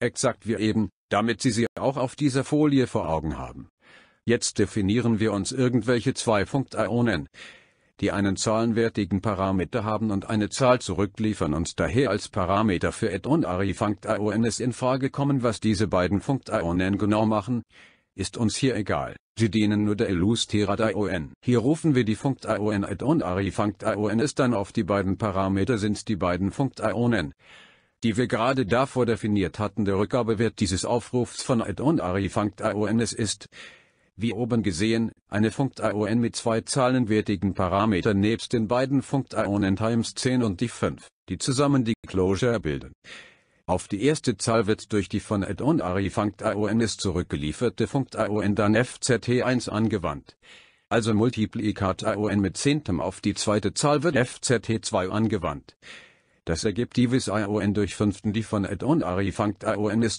Exakt wie eben, damit Sie sie auch auf dieser Folie vor Augen haben. Jetzt definieren wir uns irgendwelche zwei Funktionen die einen zahlenwertigen Parameter haben und eine Zahl zurückliefern und daher als Parameter für Add- und Arifang-Aons in Frage kommen. Was diese beiden Funktionen genau machen, ist uns hier egal. Sie dienen nur der Illustierad AON. Hier rufen wir die Funkt AON Add und Arifunkt AON dann auf die beiden Parameter sind die beiden Funkt AON, die wir gerade davor definiert hatten. Der Rückgabewert dieses Aufrufs von Add und Arifunkt AON ist wie oben gesehen, eine Funktion mit zwei zahlenwertigen Parametern nebst den beiden Funktionen times 10 und die 5, die zusammen die Closure bilden. Auf die erste Zahl wird durch die von Add-on Array funkt zurückgelieferte Funkt-AON dann FZT1 angewandt. Also Multiplikat AON mit Zehntem auf die zweite Zahl wird FZT2 angewandt. Das ergibt die Vis AON durch fünften die von Add-on Array funkt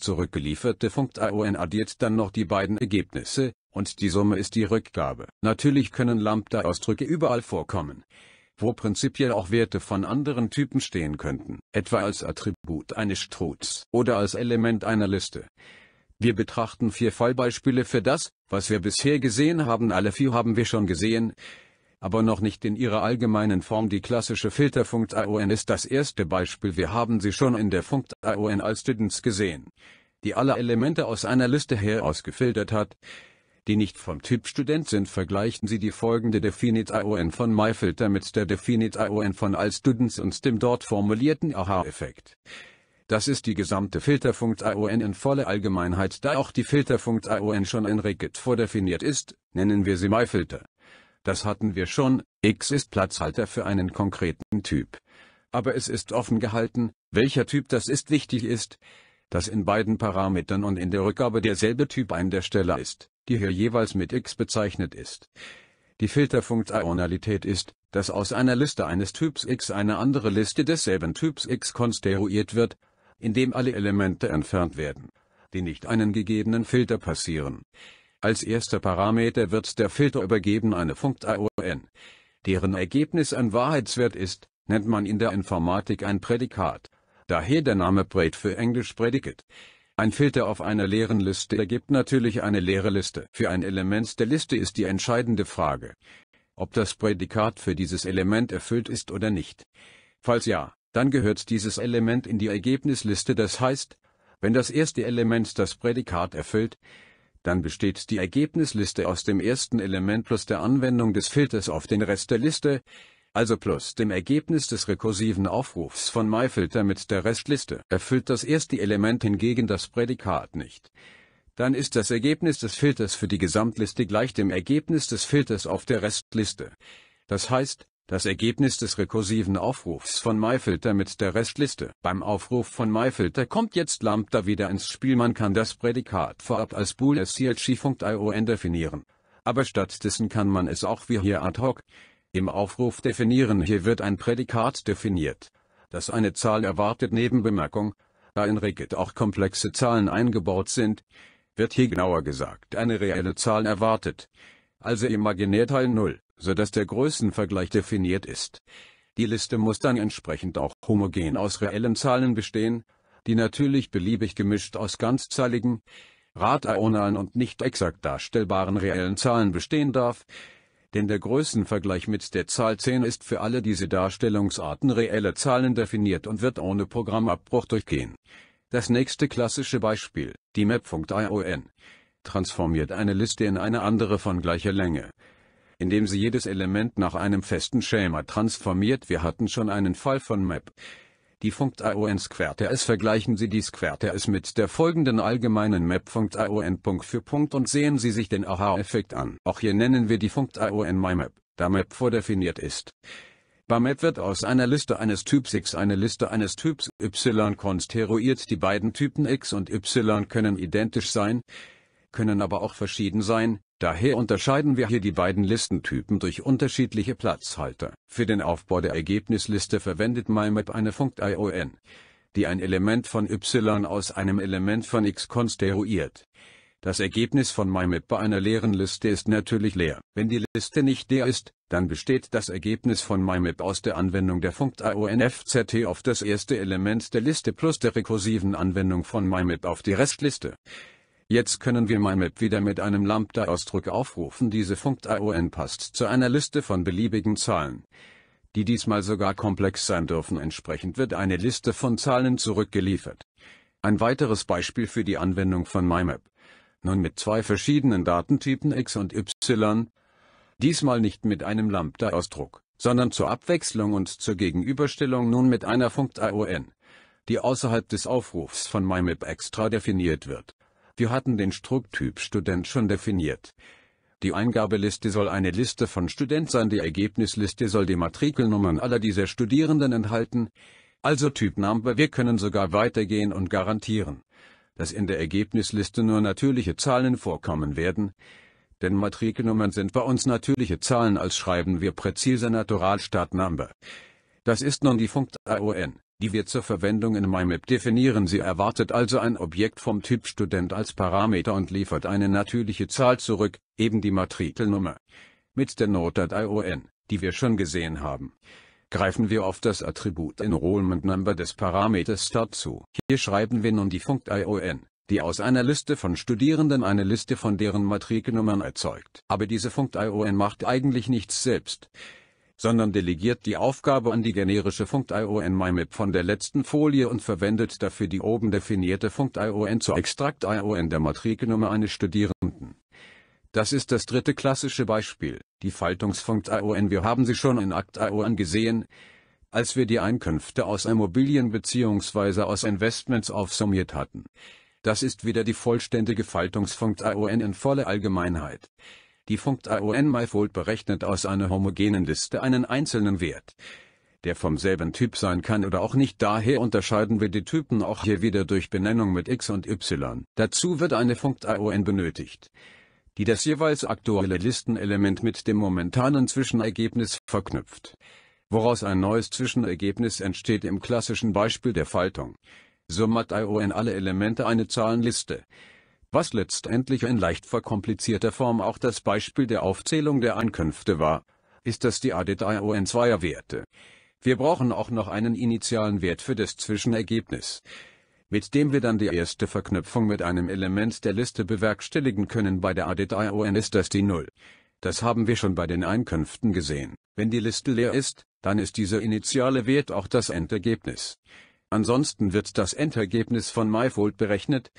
zurückgelieferte Funkt-AON addiert dann noch die beiden Ergebnisse, und die Summe ist die Rückgabe. Natürlich können Lambda-Ausdrücke überall vorkommen, wo prinzipiell auch Werte von anderen Typen stehen könnten, etwa als Attribut eines Struts oder als Element einer Liste. Wir betrachten vier Fallbeispiele für das, was wir bisher gesehen haben. Alle vier haben wir schon gesehen, aber noch nicht in ihrer allgemeinen Form. Die klassische Filterfunkt AON ist das erste Beispiel. Wir haben sie schon in der Funkt AON als Students gesehen, die alle Elemente aus einer Liste her ausgefiltert hat die nicht vom Typ Student sind, vergleichen Sie die folgende Definite ION von MyFilter mit der Definite ION von iStudents und dem dort formulierten Aha-Effekt. Das ist die gesamte Filterfunkt ION in voller Allgemeinheit, da auch die Filterfunkt ION schon in Rigid vordefiniert ist, nennen wir sie MyFilter. Das hatten wir schon, X ist Platzhalter für einen konkreten Typ. Aber es ist offen gehalten, welcher Typ das ist wichtig ist dass in beiden Parametern und in der Rückgabe derselbe Typ ein der Stelle ist, die hier jeweils mit x bezeichnet ist. Die Filterfunktionalität ist, dass aus einer Liste eines Typs x eine andere Liste desselben Typs x konstruiert wird, indem alle Elemente entfernt werden, die nicht einen gegebenen Filter passieren. Als erster Parameter wird der Filter übergeben eine Funktion, deren Ergebnis ein Wahrheitswert ist, nennt man in der Informatik ein Prädikat. Daher der Name Braid für Englisch Predicate. Ein Filter auf einer leeren Liste ergibt natürlich eine leere Liste. Für ein Element der Liste ist die entscheidende Frage, ob das Prädikat für dieses Element erfüllt ist oder nicht. Falls ja, dann gehört dieses Element in die Ergebnisliste, das heißt, wenn das erste Element das Prädikat erfüllt, dann besteht die Ergebnisliste aus dem ersten Element plus der Anwendung des Filters auf den Rest der Liste, also plus dem Ergebnis des rekursiven Aufrufs von myFilter mit der Restliste. Erfüllt das erste Element hingegen das Prädikat nicht, dann ist das Ergebnis des Filters für die Gesamtliste gleich dem Ergebnis des Filters auf der Restliste. Das heißt, das Ergebnis des rekursiven Aufrufs von myFilter mit der Restliste. Beim Aufruf von myFilter kommt jetzt Lambda wieder ins Spiel. Man kann das Prädikat vorab als boolschlg.ion definieren. Aber stattdessen kann man es auch wie hier ad hoc im Aufruf definieren hier wird ein Prädikat definiert, das eine Zahl erwartet Nebenbemerkung, da in Regit auch komplexe Zahlen eingebaut sind, wird hier genauer gesagt eine reelle Zahl erwartet, also Imaginärteil 0, sodass der Größenvergleich definiert ist. Die Liste muss dann entsprechend auch homogen aus reellen Zahlen bestehen, die natürlich beliebig gemischt aus ganzzahligen, radaionalen und nicht exakt darstellbaren reellen Zahlen bestehen darf, denn der Größenvergleich mit der Zahl 10 ist für alle diese Darstellungsarten reelle Zahlen definiert und wird ohne Programmabbruch durchgehen. Das nächste klassische Beispiel, die Map.ion, transformiert eine Liste in eine andere von gleicher Länge indem sie jedes Element nach einem festen Schema transformiert. Wir hatten schon einen Fall von Map. Die Funkt-AON-Square-TS vergleichen Sie die Square-TS mit der folgenden allgemeinen Map Funkt-AON Punkt für Punkt und sehen Sie sich den Aha-Effekt an. Auch hier nennen wir die Funkt-AON MyMap, da Map vordefiniert ist. Bei Map wird aus einer Liste eines Typs X eine Liste eines Typs Y konstruiert. Die beiden Typen X und Y können identisch sein, können aber auch verschieden sein, Daher unterscheiden wir hier die beiden Listentypen durch unterschiedliche Platzhalter. Für den Aufbau der Ergebnisliste verwendet MyMap eine Funkt ION, die ein Element von y aus einem Element von x konstruiert. Das Ergebnis von MyMap bei einer leeren Liste ist natürlich leer. Wenn die Liste nicht leer ist, dann besteht das Ergebnis von MyMap aus der Anwendung der Funkt FZT auf das erste Element der Liste plus der rekursiven Anwendung von MyMap auf die Restliste. Jetzt können wir MyMap wieder mit einem Lambda-Ausdruck aufrufen. Diese Funkt-ION passt zu einer Liste von beliebigen Zahlen, die diesmal sogar komplex sein dürfen. Entsprechend wird eine Liste von Zahlen zurückgeliefert. Ein weiteres Beispiel für die Anwendung von MyMap. Nun mit zwei verschiedenen Datentypen X und Y. Diesmal nicht mit einem Lambda-Ausdruck, sondern zur Abwechslung und zur Gegenüberstellung nun mit einer Funkt-ION, die außerhalb des Aufrufs von MyMap extra definiert wird. Wir hatten den Strukttyp Student schon definiert. Die Eingabeliste soll eine Liste von Student sein, die Ergebnisliste soll die Matrikelnummern aller dieser Studierenden enthalten. Also Typname, wir können sogar weitergehen und garantieren, dass in der Ergebnisliste nur natürliche Zahlen vorkommen werden. Denn Matrikelnummern sind bei uns natürliche Zahlen, als schreiben wir präzise Naturalstartnumber. Das ist nun die Funkt AON die wir zur Verwendung in MyMap definieren. Sie erwartet also ein Objekt vom Typ Student als Parameter und liefert eine natürliche Zahl zurück, eben die Matrikelnummer. Mit der Notdatei ON, die wir schon gesehen haben, greifen wir auf das Attribut Enrollment Number des Parameters Start zu. Hier schreiben wir nun die Funktei ON die aus einer Liste von Studierenden eine Liste von deren Matrikelnummern erzeugt. Aber diese Funkt ION macht eigentlich nichts selbst sondern delegiert die Aufgabe an die generische Funkt-ION-MyMap von der letzten Folie und verwendet dafür die oben definierte Funkt-ION zur Extrakt-ION der Matrikelnummer eines Studierenden. Das ist das dritte klassische Beispiel, die Faltungsfunkt-ION. Wir haben sie schon in Akt-ION gesehen, als wir die Einkünfte aus Immobilien bzw. aus Investments aufsummiert hatten. Das ist wieder die vollständige Faltungsfunkt-ION in voller Allgemeinheit. Die Funkt AON-Manifold berechnet aus einer homogenen Liste einen einzelnen Wert, der vom selben Typ sein kann oder auch nicht. Daher unterscheiden wir die Typen auch hier wieder durch Benennung mit X und Y. Dazu wird eine Funkt AON benötigt, die das jeweils aktuelle Listenelement mit dem momentanen Zwischenergebnis verknüpft, woraus ein neues Zwischenergebnis entsteht im klassischen Beispiel der Faltung. So macht ION alle Elemente eine Zahlenliste was letztendlich in leicht verkomplizierter Form auch das Beispiel der Aufzählung der Einkünfte war, ist das die ADION zweier Werte. Wir brauchen auch noch einen initialen Wert für das Zwischenergebnis, mit dem wir dann die erste Verknüpfung mit einem Element der Liste bewerkstelligen können. Bei der ADION ist das die Null. Das haben wir schon bei den Einkünften gesehen. Wenn die Liste leer ist, dann ist dieser initiale Wert auch das Endergebnis. Ansonsten wird das Endergebnis von MyFold berechnet,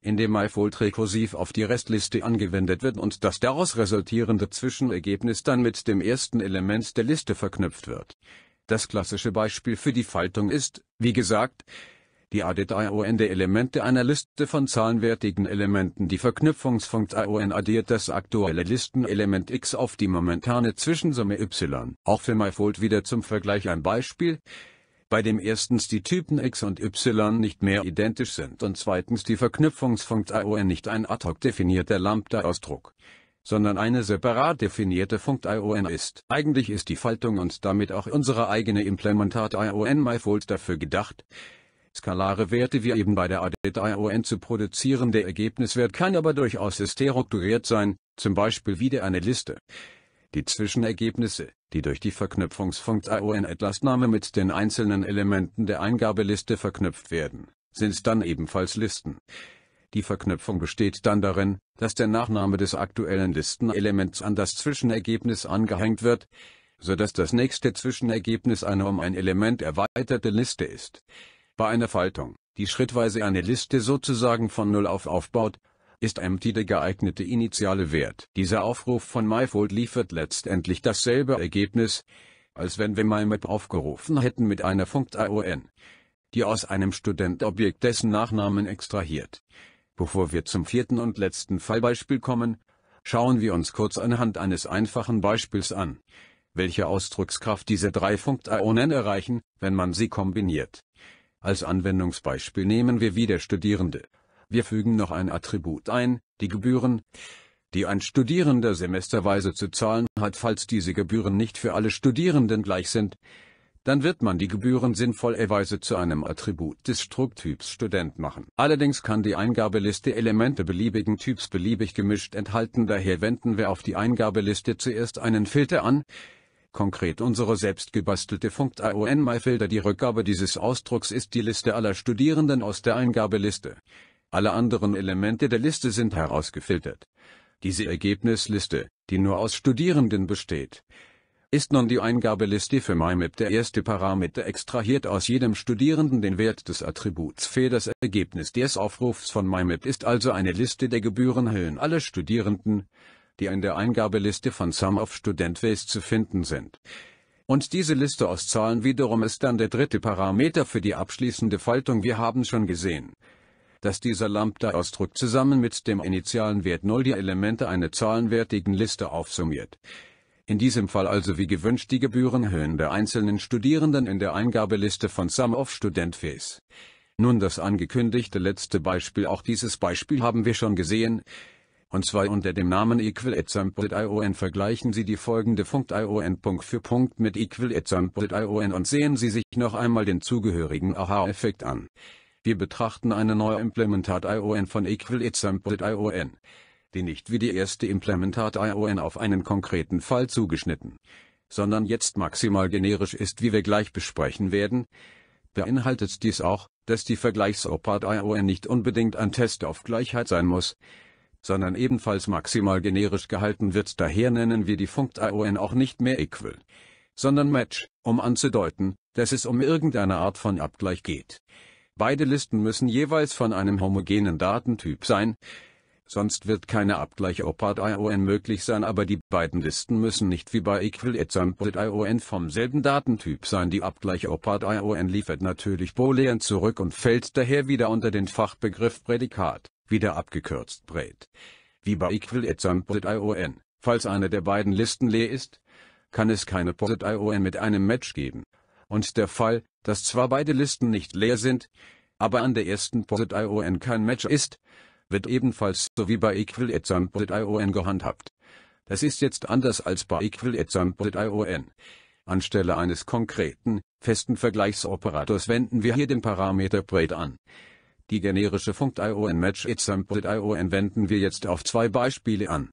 in dem iFold rekursiv auf die Restliste angewendet wird und das daraus resultierende Zwischenergebnis dann mit dem ersten Element der Liste verknüpft wird. Das klassische Beispiel für die Faltung ist, wie gesagt, die added ION-Elemente der einer Liste von zahlenwertigen Elementen. Die Verknüpfungsfunkt ION addiert das aktuelle Listenelement X auf die momentane Zwischensumme Y. Auch für MyFold wieder zum Vergleich ein Beispiel bei dem erstens die Typen x und y nicht mehr identisch sind und zweitens die verknüpfungsfunkt Verknüpfungsfunktion nicht ein ad hoc definierter Lambda-Ausdruck sondern eine separat definierte Funkt-ION ist. Eigentlich ist die Faltung und damit auch unsere eigene Implementat-ION MyFold dafür gedacht, skalare Werte wie eben bei der Added-ION zu produzieren. Der Ergebniswert kann aber durchaus strukturiert sein, zum Beispiel wieder eine Liste die Zwischenergebnisse, die durch die Verknüpfungsfunktion Atlasname mit den einzelnen Elementen der Eingabeliste verknüpft werden, sind dann ebenfalls Listen. Die Verknüpfung besteht dann darin, dass der Nachname des aktuellen Listenelements an das Zwischenergebnis angehängt wird, so dass das nächste Zwischenergebnis eine um ein Element erweiterte Liste ist. Bei einer Faltung, die schrittweise eine Liste sozusagen von Null auf aufbaut, ist empty der geeignete initiale Wert. Dieser Aufruf von myfold liefert letztendlich dasselbe Ergebnis, als wenn wir mymap aufgerufen hätten mit einer Funkt ION, die aus einem Studentobjekt dessen Nachnamen extrahiert. Bevor wir zum vierten und letzten Fallbeispiel kommen, schauen wir uns kurz anhand eines einfachen Beispiels an, welche Ausdruckskraft diese drei Funktionen erreichen, wenn man sie kombiniert. Als Anwendungsbeispiel nehmen wir wieder Studierende. Wir fügen noch ein Attribut ein, die Gebühren, die ein Studierender semesterweise zu zahlen hat. Falls diese Gebühren nicht für alle Studierenden gleich sind, dann wird man die Gebühren sinnvollerweise zu einem Attribut des Strukttyps Student machen. Allerdings kann die Eingabeliste Elemente beliebigen Typs beliebig gemischt enthalten, daher wenden wir auf die Eingabeliste zuerst einen Filter an, konkret unsere selbst gebastelte Funkt ion myfilter Die Rückgabe dieses Ausdrucks ist die Liste aller Studierenden aus der Eingabeliste. Alle anderen Elemente der Liste sind herausgefiltert. Diese Ergebnisliste, die nur aus Studierenden besteht, ist nun die Eingabeliste für MyMap der erste Parameter extrahiert aus jedem Studierenden den Wert des Attributs für das Ergebnis des Aufrufs von MyMap ist also eine Liste der Gebührenhöhen aller Studierenden, die in der Eingabeliste von Sum of StudentWays zu finden sind. Und diese Liste aus Zahlen wiederum ist dann der dritte Parameter für die abschließende Faltung wir haben schon gesehen dass dieser Lambda-Ausdruck zusammen mit dem initialen Wert 0 die Elemente einer zahlenwertigen Liste aufsummiert. In diesem Fall also wie gewünscht die Gebührenhöhen der einzelnen Studierenden in der Eingabeliste von Sum of Student Fees. Nun das angekündigte letzte Beispiel, auch dieses Beispiel haben wir schon gesehen. Und zwar unter dem Namen EqualExample.ion vergleichen Sie die folgende Funkt.ion Punkt für Punkt mit EqualExample.ion und sehen Sie sich noch einmal den zugehörigen Aha-Effekt an. Wir betrachten eine neue Implementat-ION von EqualExample.ION, die nicht wie die erste Implementat-ION auf einen konkreten Fall zugeschnitten, sondern jetzt maximal generisch ist, wie wir gleich besprechen werden, beinhaltet dies auch, dass die Vergleichsopat-ION nicht unbedingt ein Test auf Gleichheit sein muss, sondern ebenfalls maximal generisch gehalten wird. Daher nennen wir die Funkt-ION auch nicht mehr Equal, sondern Match, um anzudeuten, dass es um irgendeine Art von Abgleich geht. Beide Listen müssen jeweils von einem homogenen Datentyp sein, sonst wird keine Abgleich-Opart-ION möglich sein, aber die beiden Listen müssen nicht wie bei Equal-Example-ION vom selben Datentyp sein. Die Abgleich-Opart-ION liefert natürlich Boolean zurück und fällt daher wieder unter den Fachbegriff Prädikat, wieder abgekürzt Präd. Wie bei Equal-Example-ION, falls eine der beiden Listen leer ist, kann es keine Posit-ION mit einem Match geben. Und der Fall, dass zwar beide Listen nicht leer sind, aber an der ersten Posit.ion kein Match ist, wird ebenfalls so wie bei Equal gehandhabt. Das ist jetzt anders als bei Equal Anstelle eines konkreten, festen Vergleichsoperators wenden wir hier den Parameter Braid an. Die generische Funkt ION Match wenden wir jetzt auf zwei Beispiele an.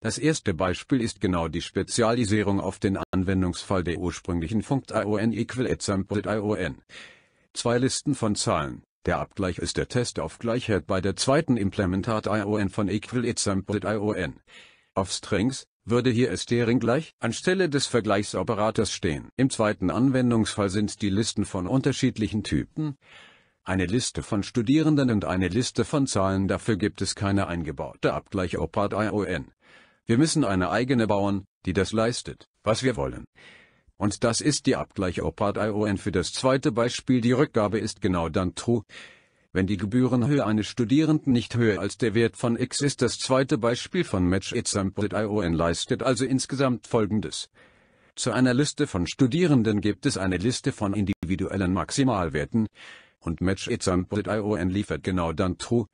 Das erste Beispiel ist genau die Spezialisierung auf den Anwendungsfall der ursprünglichen Funkt ION equal exampled ION. Zwei Listen von Zahlen. Der Abgleich ist der Test auf Gleichheit bei der zweiten Implementat ION von equal exampled ION. Auf Strings würde hier String gleich anstelle des Vergleichsoperators stehen. Im zweiten Anwendungsfall sind die Listen von unterschiedlichen Typen. Eine Liste von Studierenden und eine Liste von Zahlen dafür gibt es keine eingebaute abgleich Abgleichopart ION. Wir müssen eine eigene bauen, die das leistet, was wir wollen. Und das ist die Abgleich-Opart-ION für das zweite Beispiel. Die Rückgabe ist genau dann true. Wenn die Gebührenhöhe eines Studierenden nicht höher als der Wert von x ist, das zweite Beispiel von Match ION leistet also insgesamt folgendes. Zu einer Liste von Studierenden gibt es eine Liste von individuellen Maximalwerten, und Match ION liefert genau dann true,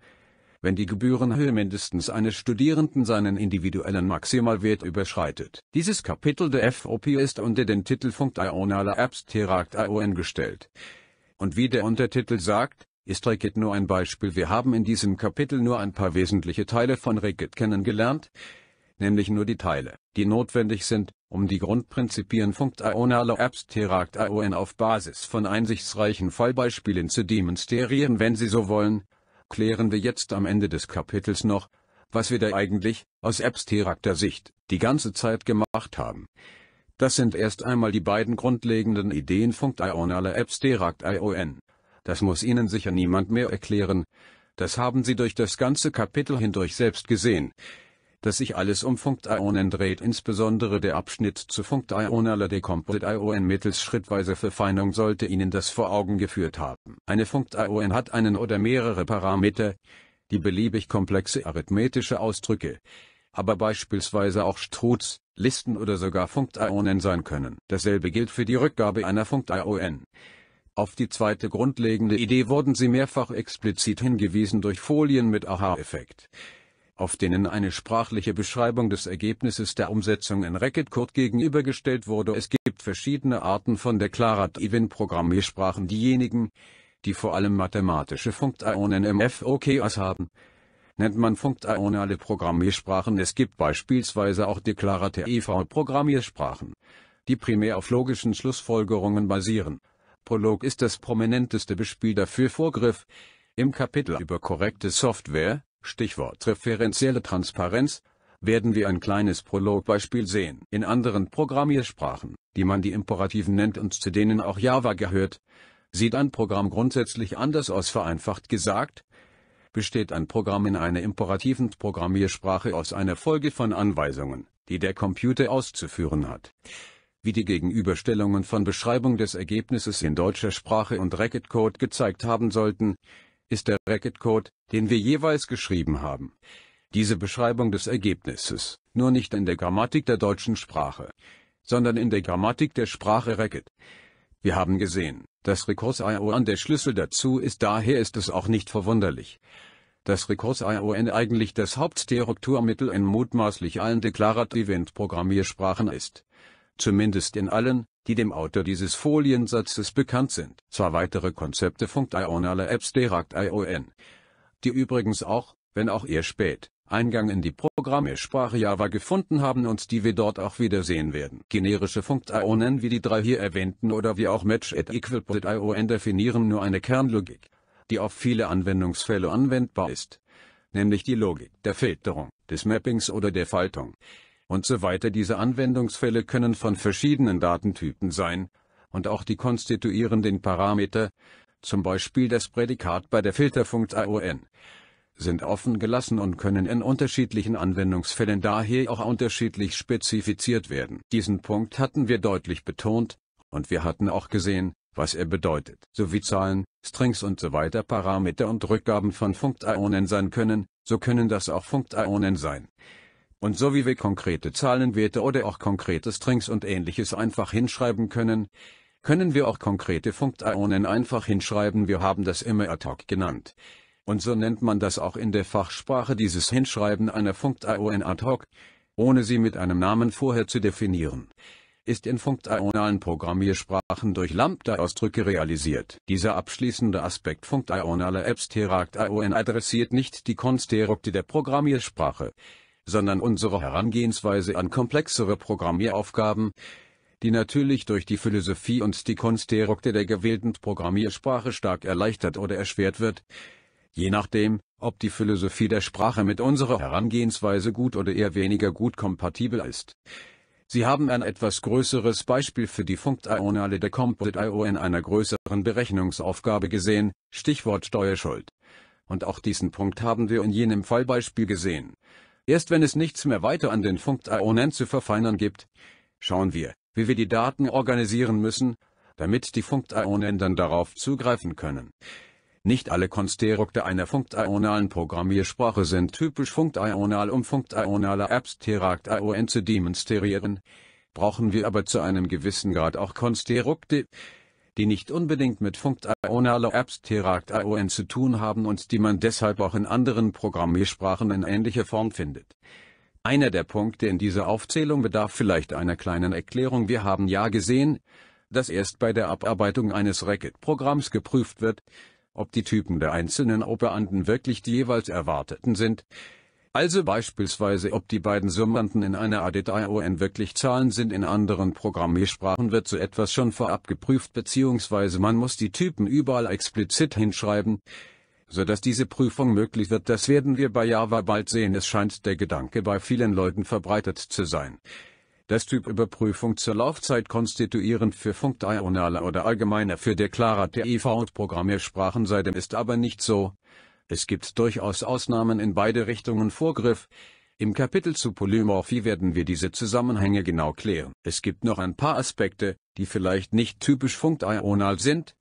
wenn die Gebührenhöhe mindestens eines Studierenden seinen individuellen Maximalwert überschreitet. Dieses Kapitel der FOP ist unter den Titel Titelpunkt Apps Abstract ION gestellt. Und wie der Untertitel sagt, ist Regit nur ein Beispiel. Wir haben in diesem Kapitel nur ein paar wesentliche Teile von Regit kennengelernt, nämlich nur die Teile, die notwendig sind, um die Grundprinzipien Apps Abstract ION auf Basis von einsichtsreichen Fallbeispielen zu demonstrieren, wenn Sie so wollen, klären wir jetzt am Ende des Kapitels noch, was wir da eigentlich, aus abstrakter Sicht, die ganze Zeit gemacht haben. Das sind erst einmal die beiden grundlegenden Ideen Ionale abstrakt ION. Das muss Ihnen sicher niemand mehr erklären. Das haben Sie durch das ganze Kapitel hindurch selbst gesehen dass sich alles um Funktionen dreht, insbesondere der Abschnitt zu aller Decomposite-ION mittels schrittweise Verfeinung sollte Ihnen das vor Augen geführt haben. Eine funkt hat einen oder mehrere Parameter, die beliebig komplexe arithmetische Ausdrücke, aber beispielsweise auch Struts, Listen oder sogar Funktionen sein können. Dasselbe gilt für die Rückgabe einer funkt Auf die zweite grundlegende Idee wurden sie mehrfach explizit hingewiesen durch Folien mit Aha-Effekt auf denen eine sprachliche Beschreibung des Ergebnisses der Umsetzung in Racket-Code gegenübergestellt wurde. Es gibt verschiedene Arten von deklarativen Programmiersprachen. Diejenigen, die vor allem mathematische Funktionen im FOKS haben, nennt man funktionale Programmiersprachen. Es gibt beispielsweise auch deklarative Programmiersprachen, die primär auf logischen Schlussfolgerungen basieren. Prolog ist das prominenteste Beispiel dafür Vorgriff. Im Kapitel über korrekte Software Stichwort referenzielle Transparenz, werden wir ein kleines Prologbeispiel sehen. In anderen Programmiersprachen, die man die Imperativen nennt und zu denen auch Java gehört, sieht ein Programm grundsätzlich anders aus. Vereinfacht gesagt, besteht ein Programm in einer imperativen Programmiersprache aus einer Folge von Anweisungen, die der Computer auszuführen hat. Wie die Gegenüberstellungen von Beschreibung des Ergebnisses in deutscher Sprache und Racket Code gezeigt haben sollten, ist der Racket-Code, den wir jeweils geschrieben haben. Diese Beschreibung des Ergebnisses, nur nicht in der Grammatik der deutschen Sprache, sondern in der Grammatik der Sprache Racket. Wir haben gesehen, dass Rekurs ION der Schlüssel dazu ist, daher ist es auch nicht verwunderlich, dass Rekurs ION eigentlich das Hauptstrukturmittel in mutmaßlich allen deklarativen Programmiersprachen ist. Zumindest in allen, die dem Autor dieses Foliensatzes bekannt sind. Zwei weitere Konzepte funkt ionale Apps direkt ION, die übrigens auch, wenn auch eher spät, Eingang in die Programmiersprache Java gefunden haben und die wir dort auch wiedersehen werden. Generische Funktionen wie die drei hier erwähnten oder wie auch Match at Equalpot ION definieren nur eine Kernlogik, die auf viele Anwendungsfälle anwendbar ist, nämlich die Logik der Filterung, des Mappings oder der Faltung und so weiter. Diese Anwendungsfälle können von verschiedenen Datentypen sein, und auch die konstituierenden Parameter, zum Beispiel das Prädikat bei der Filterfunktion sind offen gelassen und können in unterschiedlichen Anwendungsfällen daher auch unterschiedlich spezifiziert werden. Diesen Punkt hatten wir deutlich betont, und wir hatten auch gesehen, was er bedeutet, sowie Zahlen, Strings und so weiter Parameter und Rückgaben von Funktionen sein können, so können das auch Funktionen sein und so wie wir konkrete Zahlenwerte oder auch konkrete Strings und ähnliches einfach hinschreiben können, können wir auch konkrete Funktionen einfach hinschreiben. Wir haben das immer ad hoc genannt. Und so nennt man das auch in der Fachsprache dieses Hinschreiben einer Funktion ad hoc, ohne sie mit einem Namen vorher zu definieren. Ist in funktionalen Programmiersprachen durch Lambda-Ausdrücke realisiert. Dieser abschließende Aspekt funktionaler Abstract-ION adressiert nicht die Konstrukte der Programmiersprache sondern unsere Herangehensweise an komplexere Programmieraufgaben, die natürlich durch die Philosophie und die Konstrukte der gewählten Programmiersprache stark erleichtert oder erschwert wird, je nachdem, ob die Philosophie der Sprache mit unserer Herangehensweise gut oder eher weniger gut kompatibel ist. Sie haben ein etwas größeres Beispiel für die Funktionale der Composite IO in einer größeren Berechnungsaufgabe gesehen, Stichwort Steuerschuld. Und auch diesen Punkt haben wir in jenem Fallbeispiel gesehen. Erst wenn es nichts mehr weiter an den Funktionen zu verfeinern gibt, schauen wir, wie wir die Daten organisieren müssen, damit die Funktionen dann darauf zugreifen können. Nicht alle Konstrukte einer funktionalen Programmiersprache sind typisch funktional, um funktionale Abstraktionen zu demonstrieren, brauchen wir aber zu einem gewissen Grad auch Konstrukte, die nicht unbedingt mit funktionaler Apps Teract ION zu tun haben und die man deshalb auch in anderen Programmiersprachen in ähnlicher Form findet. Einer der Punkte in dieser Aufzählung bedarf vielleicht einer kleinen Erklärung. Wir haben ja gesehen, dass erst bei der Abarbeitung eines Racket-Programms geprüft wird, ob die Typen der einzelnen Operanden wirklich die jeweils erwarteten sind also beispielsweise ob die beiden Summanden in einer ADIT-ION wirklich Zahlen sind. In anderen Programmiersprachen wird so etwas schon vorab geprüft bzw. man muss die Typen überall explizit hinschreiben, sodass diese Prüfung möglich wird. Das werden wir bei Java bald sehen. Es scheint der Gedanke bei vielen Leuten verbreitet zu sein dass Typüberprüfung zur Laufzeit konstituierend für funktionale oder allgemeiner für deklarative Programmiersprachen sei, dem ist aber nicht so. Es gibt durchaus Ausnahmen in beide Richtungen Vorgriff. Im Kapitel zu Polymorphie werden wir diese Zusammenhänge genau klären. Es gibt noch ein paar Aspekte, die vielleicht nicht typisch funktional sind,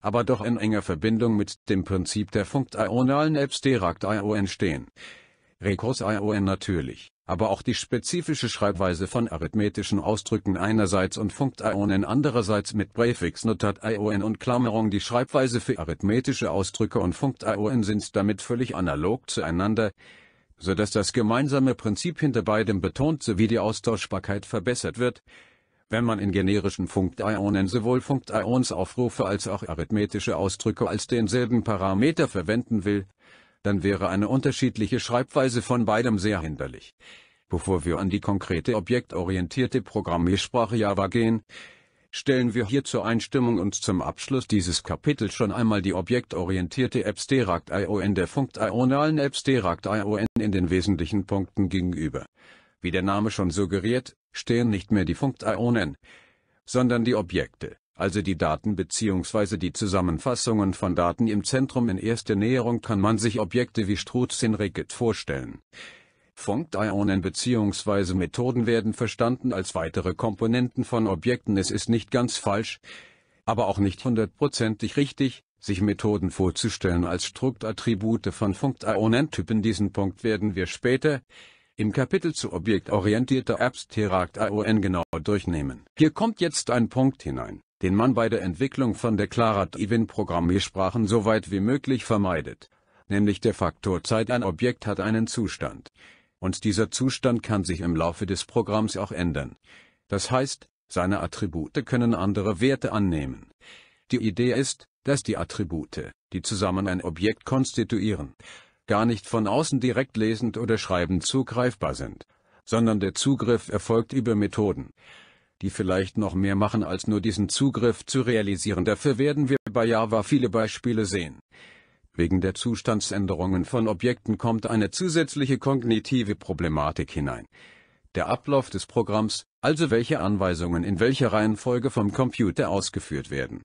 aber doch in enger Verbindung mit dem Prinzip der funktionalen Abstract IO entstehen. Rekurs ION natürlich aber auch die spezifische Schreibweise von arithmetischen Ausdrücken einerseits und Funktionen andererseits mit Präfix Notat ION und Klammerung die Schreibweise für arithmetische Ausdrücke und Funktionen sind damit völlig analog zueinander, so dass das gemeinsame Prinzip hinter beidem betont sowie die Austauschbarkeit verbessert wird, wenn man in generischen Funktionen sowohl Funktionsaufrufe als auch arithmetische Ausdrücke als denselben Parameter verwenden will dann wäre eine unterschiedliche Schreibweise von beidem sehr hinderlich. Bevor wir an die konkrete objektorientierte Programmiersprache Java gehen, stellen wir hier zur Einstimmung und zum Abschluss dieses Kapitels schon einmal die objektorientierte Abstract ION der funktionalen Abstract ION in den wesentlichen Punkten gegenüber. Wie der Name schon suggeriert, stehen nicht mehr die Funktionen, sondern die Objekte also die Daten bzw. die Zusammenfassungen von Daten im Zentrum in erster Näherung kann man sich Objekte wie Struzin-Ricket vorstellen. Funktionen bzw. Methoden werden verstanden als weitere Komponenten von Objekten. Es ist nicht ganz falsch, aber auch nicht hundertprozentig richtig, sich Methoden vorzustellen als Struktattribute von Funktionentypen. Diesen Punkt werden wir später im Kapitel zu objektorientierter Abstrakt AON genauer durchnehmen. Hier kommt jetzt ein Punkt hinein, den man bei der Entwicklung von deklarativen Programmiersprachen so weit wie möglich vermeidet, nämlich der Faktor Zeit ein Objekt hat einen Zustand. Und dieser Zustand kann sich im Laufe des Programms auch ändern. Das heißt, seine Attribute können andere Werte annehmen. Die Idee ist, dass die Attribute, die zusammen ein Objekt konstituieren, gar nicht von außen direkt lesend oder schreibend zugreifbar sind, sondern der Zugriff erfolgt über Methoden, die vielleicht noch mehr machen als nur diesen Zugriff zu realisieren. Dafür werden wir bei Java viele Beispiele sehen. Wegen der Zustandsänderungen von Objekten kommt eine zusätzliche kognitive Problematik hinein. Der Ablauf des Programms, also welche Anweisungen in welcher Reihenfolge vom Computer ausgeführt werden,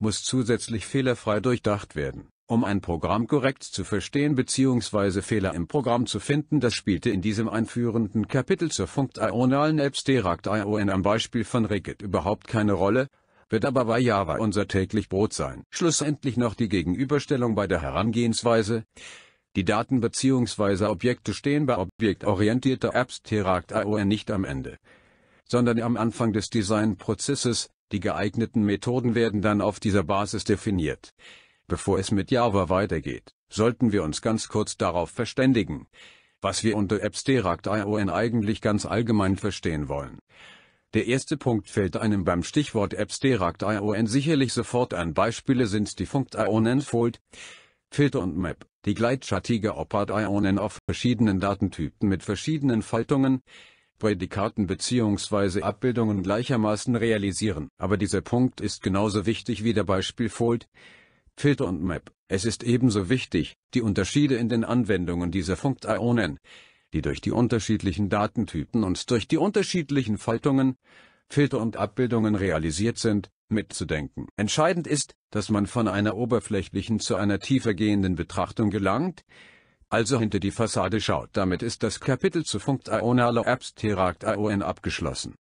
muss zusätzlich fehlerfrei durchdacht werden. Um ein Programm korrekt zu verstehen bzw. Fehler im Programm zu finden, das spielte in diesem einführenden Kapitel zur funktionalen Apps Abstract ION am Beispiel von Ricket überhaupt keine Rolle, wird aber bei Java unser täglich Brot sein. Schlussendlich noch die Gegenüberstellung bei der Herangehensweise. Die Daten bzw. Objekte stehen bei objektorientierter Apps Abstract ION nicht am Ende, sondern am Anfang des Designprozesses, die geeigneten Methoden werden dann auf dieser Basis definiert. Bevor es mit Java weitergeht, sollten wir uns ganz kurz darauf verständigen, was wir unter Abstract eigentlich ganz allgemein verstehen wollen. Der erste Punkt fällt einem beim Stichwort Abstract sicherlich sofort an. Beispiele sind die Funktionen Fold, Filter und Map, die gleitschattige Opat auf verschiedenen Datentypen mit verschiedenen Faltungen, Prädikaten bzw. Abbildungen gleichermaßen realisieren. Aber dieser Punkt ist genauso wichtig wie der Beispiel Fold, Filter und Map. Es ist ebenso wichtig, die Unterschiede in den Anwendungen dieser Funktionen, die durch die unterschiedlichen Datentypen und durch die unterschiedlichen Faltungen, Filter und Abbildungen realisiert sind, mitzudenken. Entscheidend ist, dass man von einer oberflächlichen zu einer tiefergehenden Betrachtung gelangt, also hinter die Fassade schaut. Damit ist das Kapitel zu funktionaler Apps Terakt AON abgeschlossen.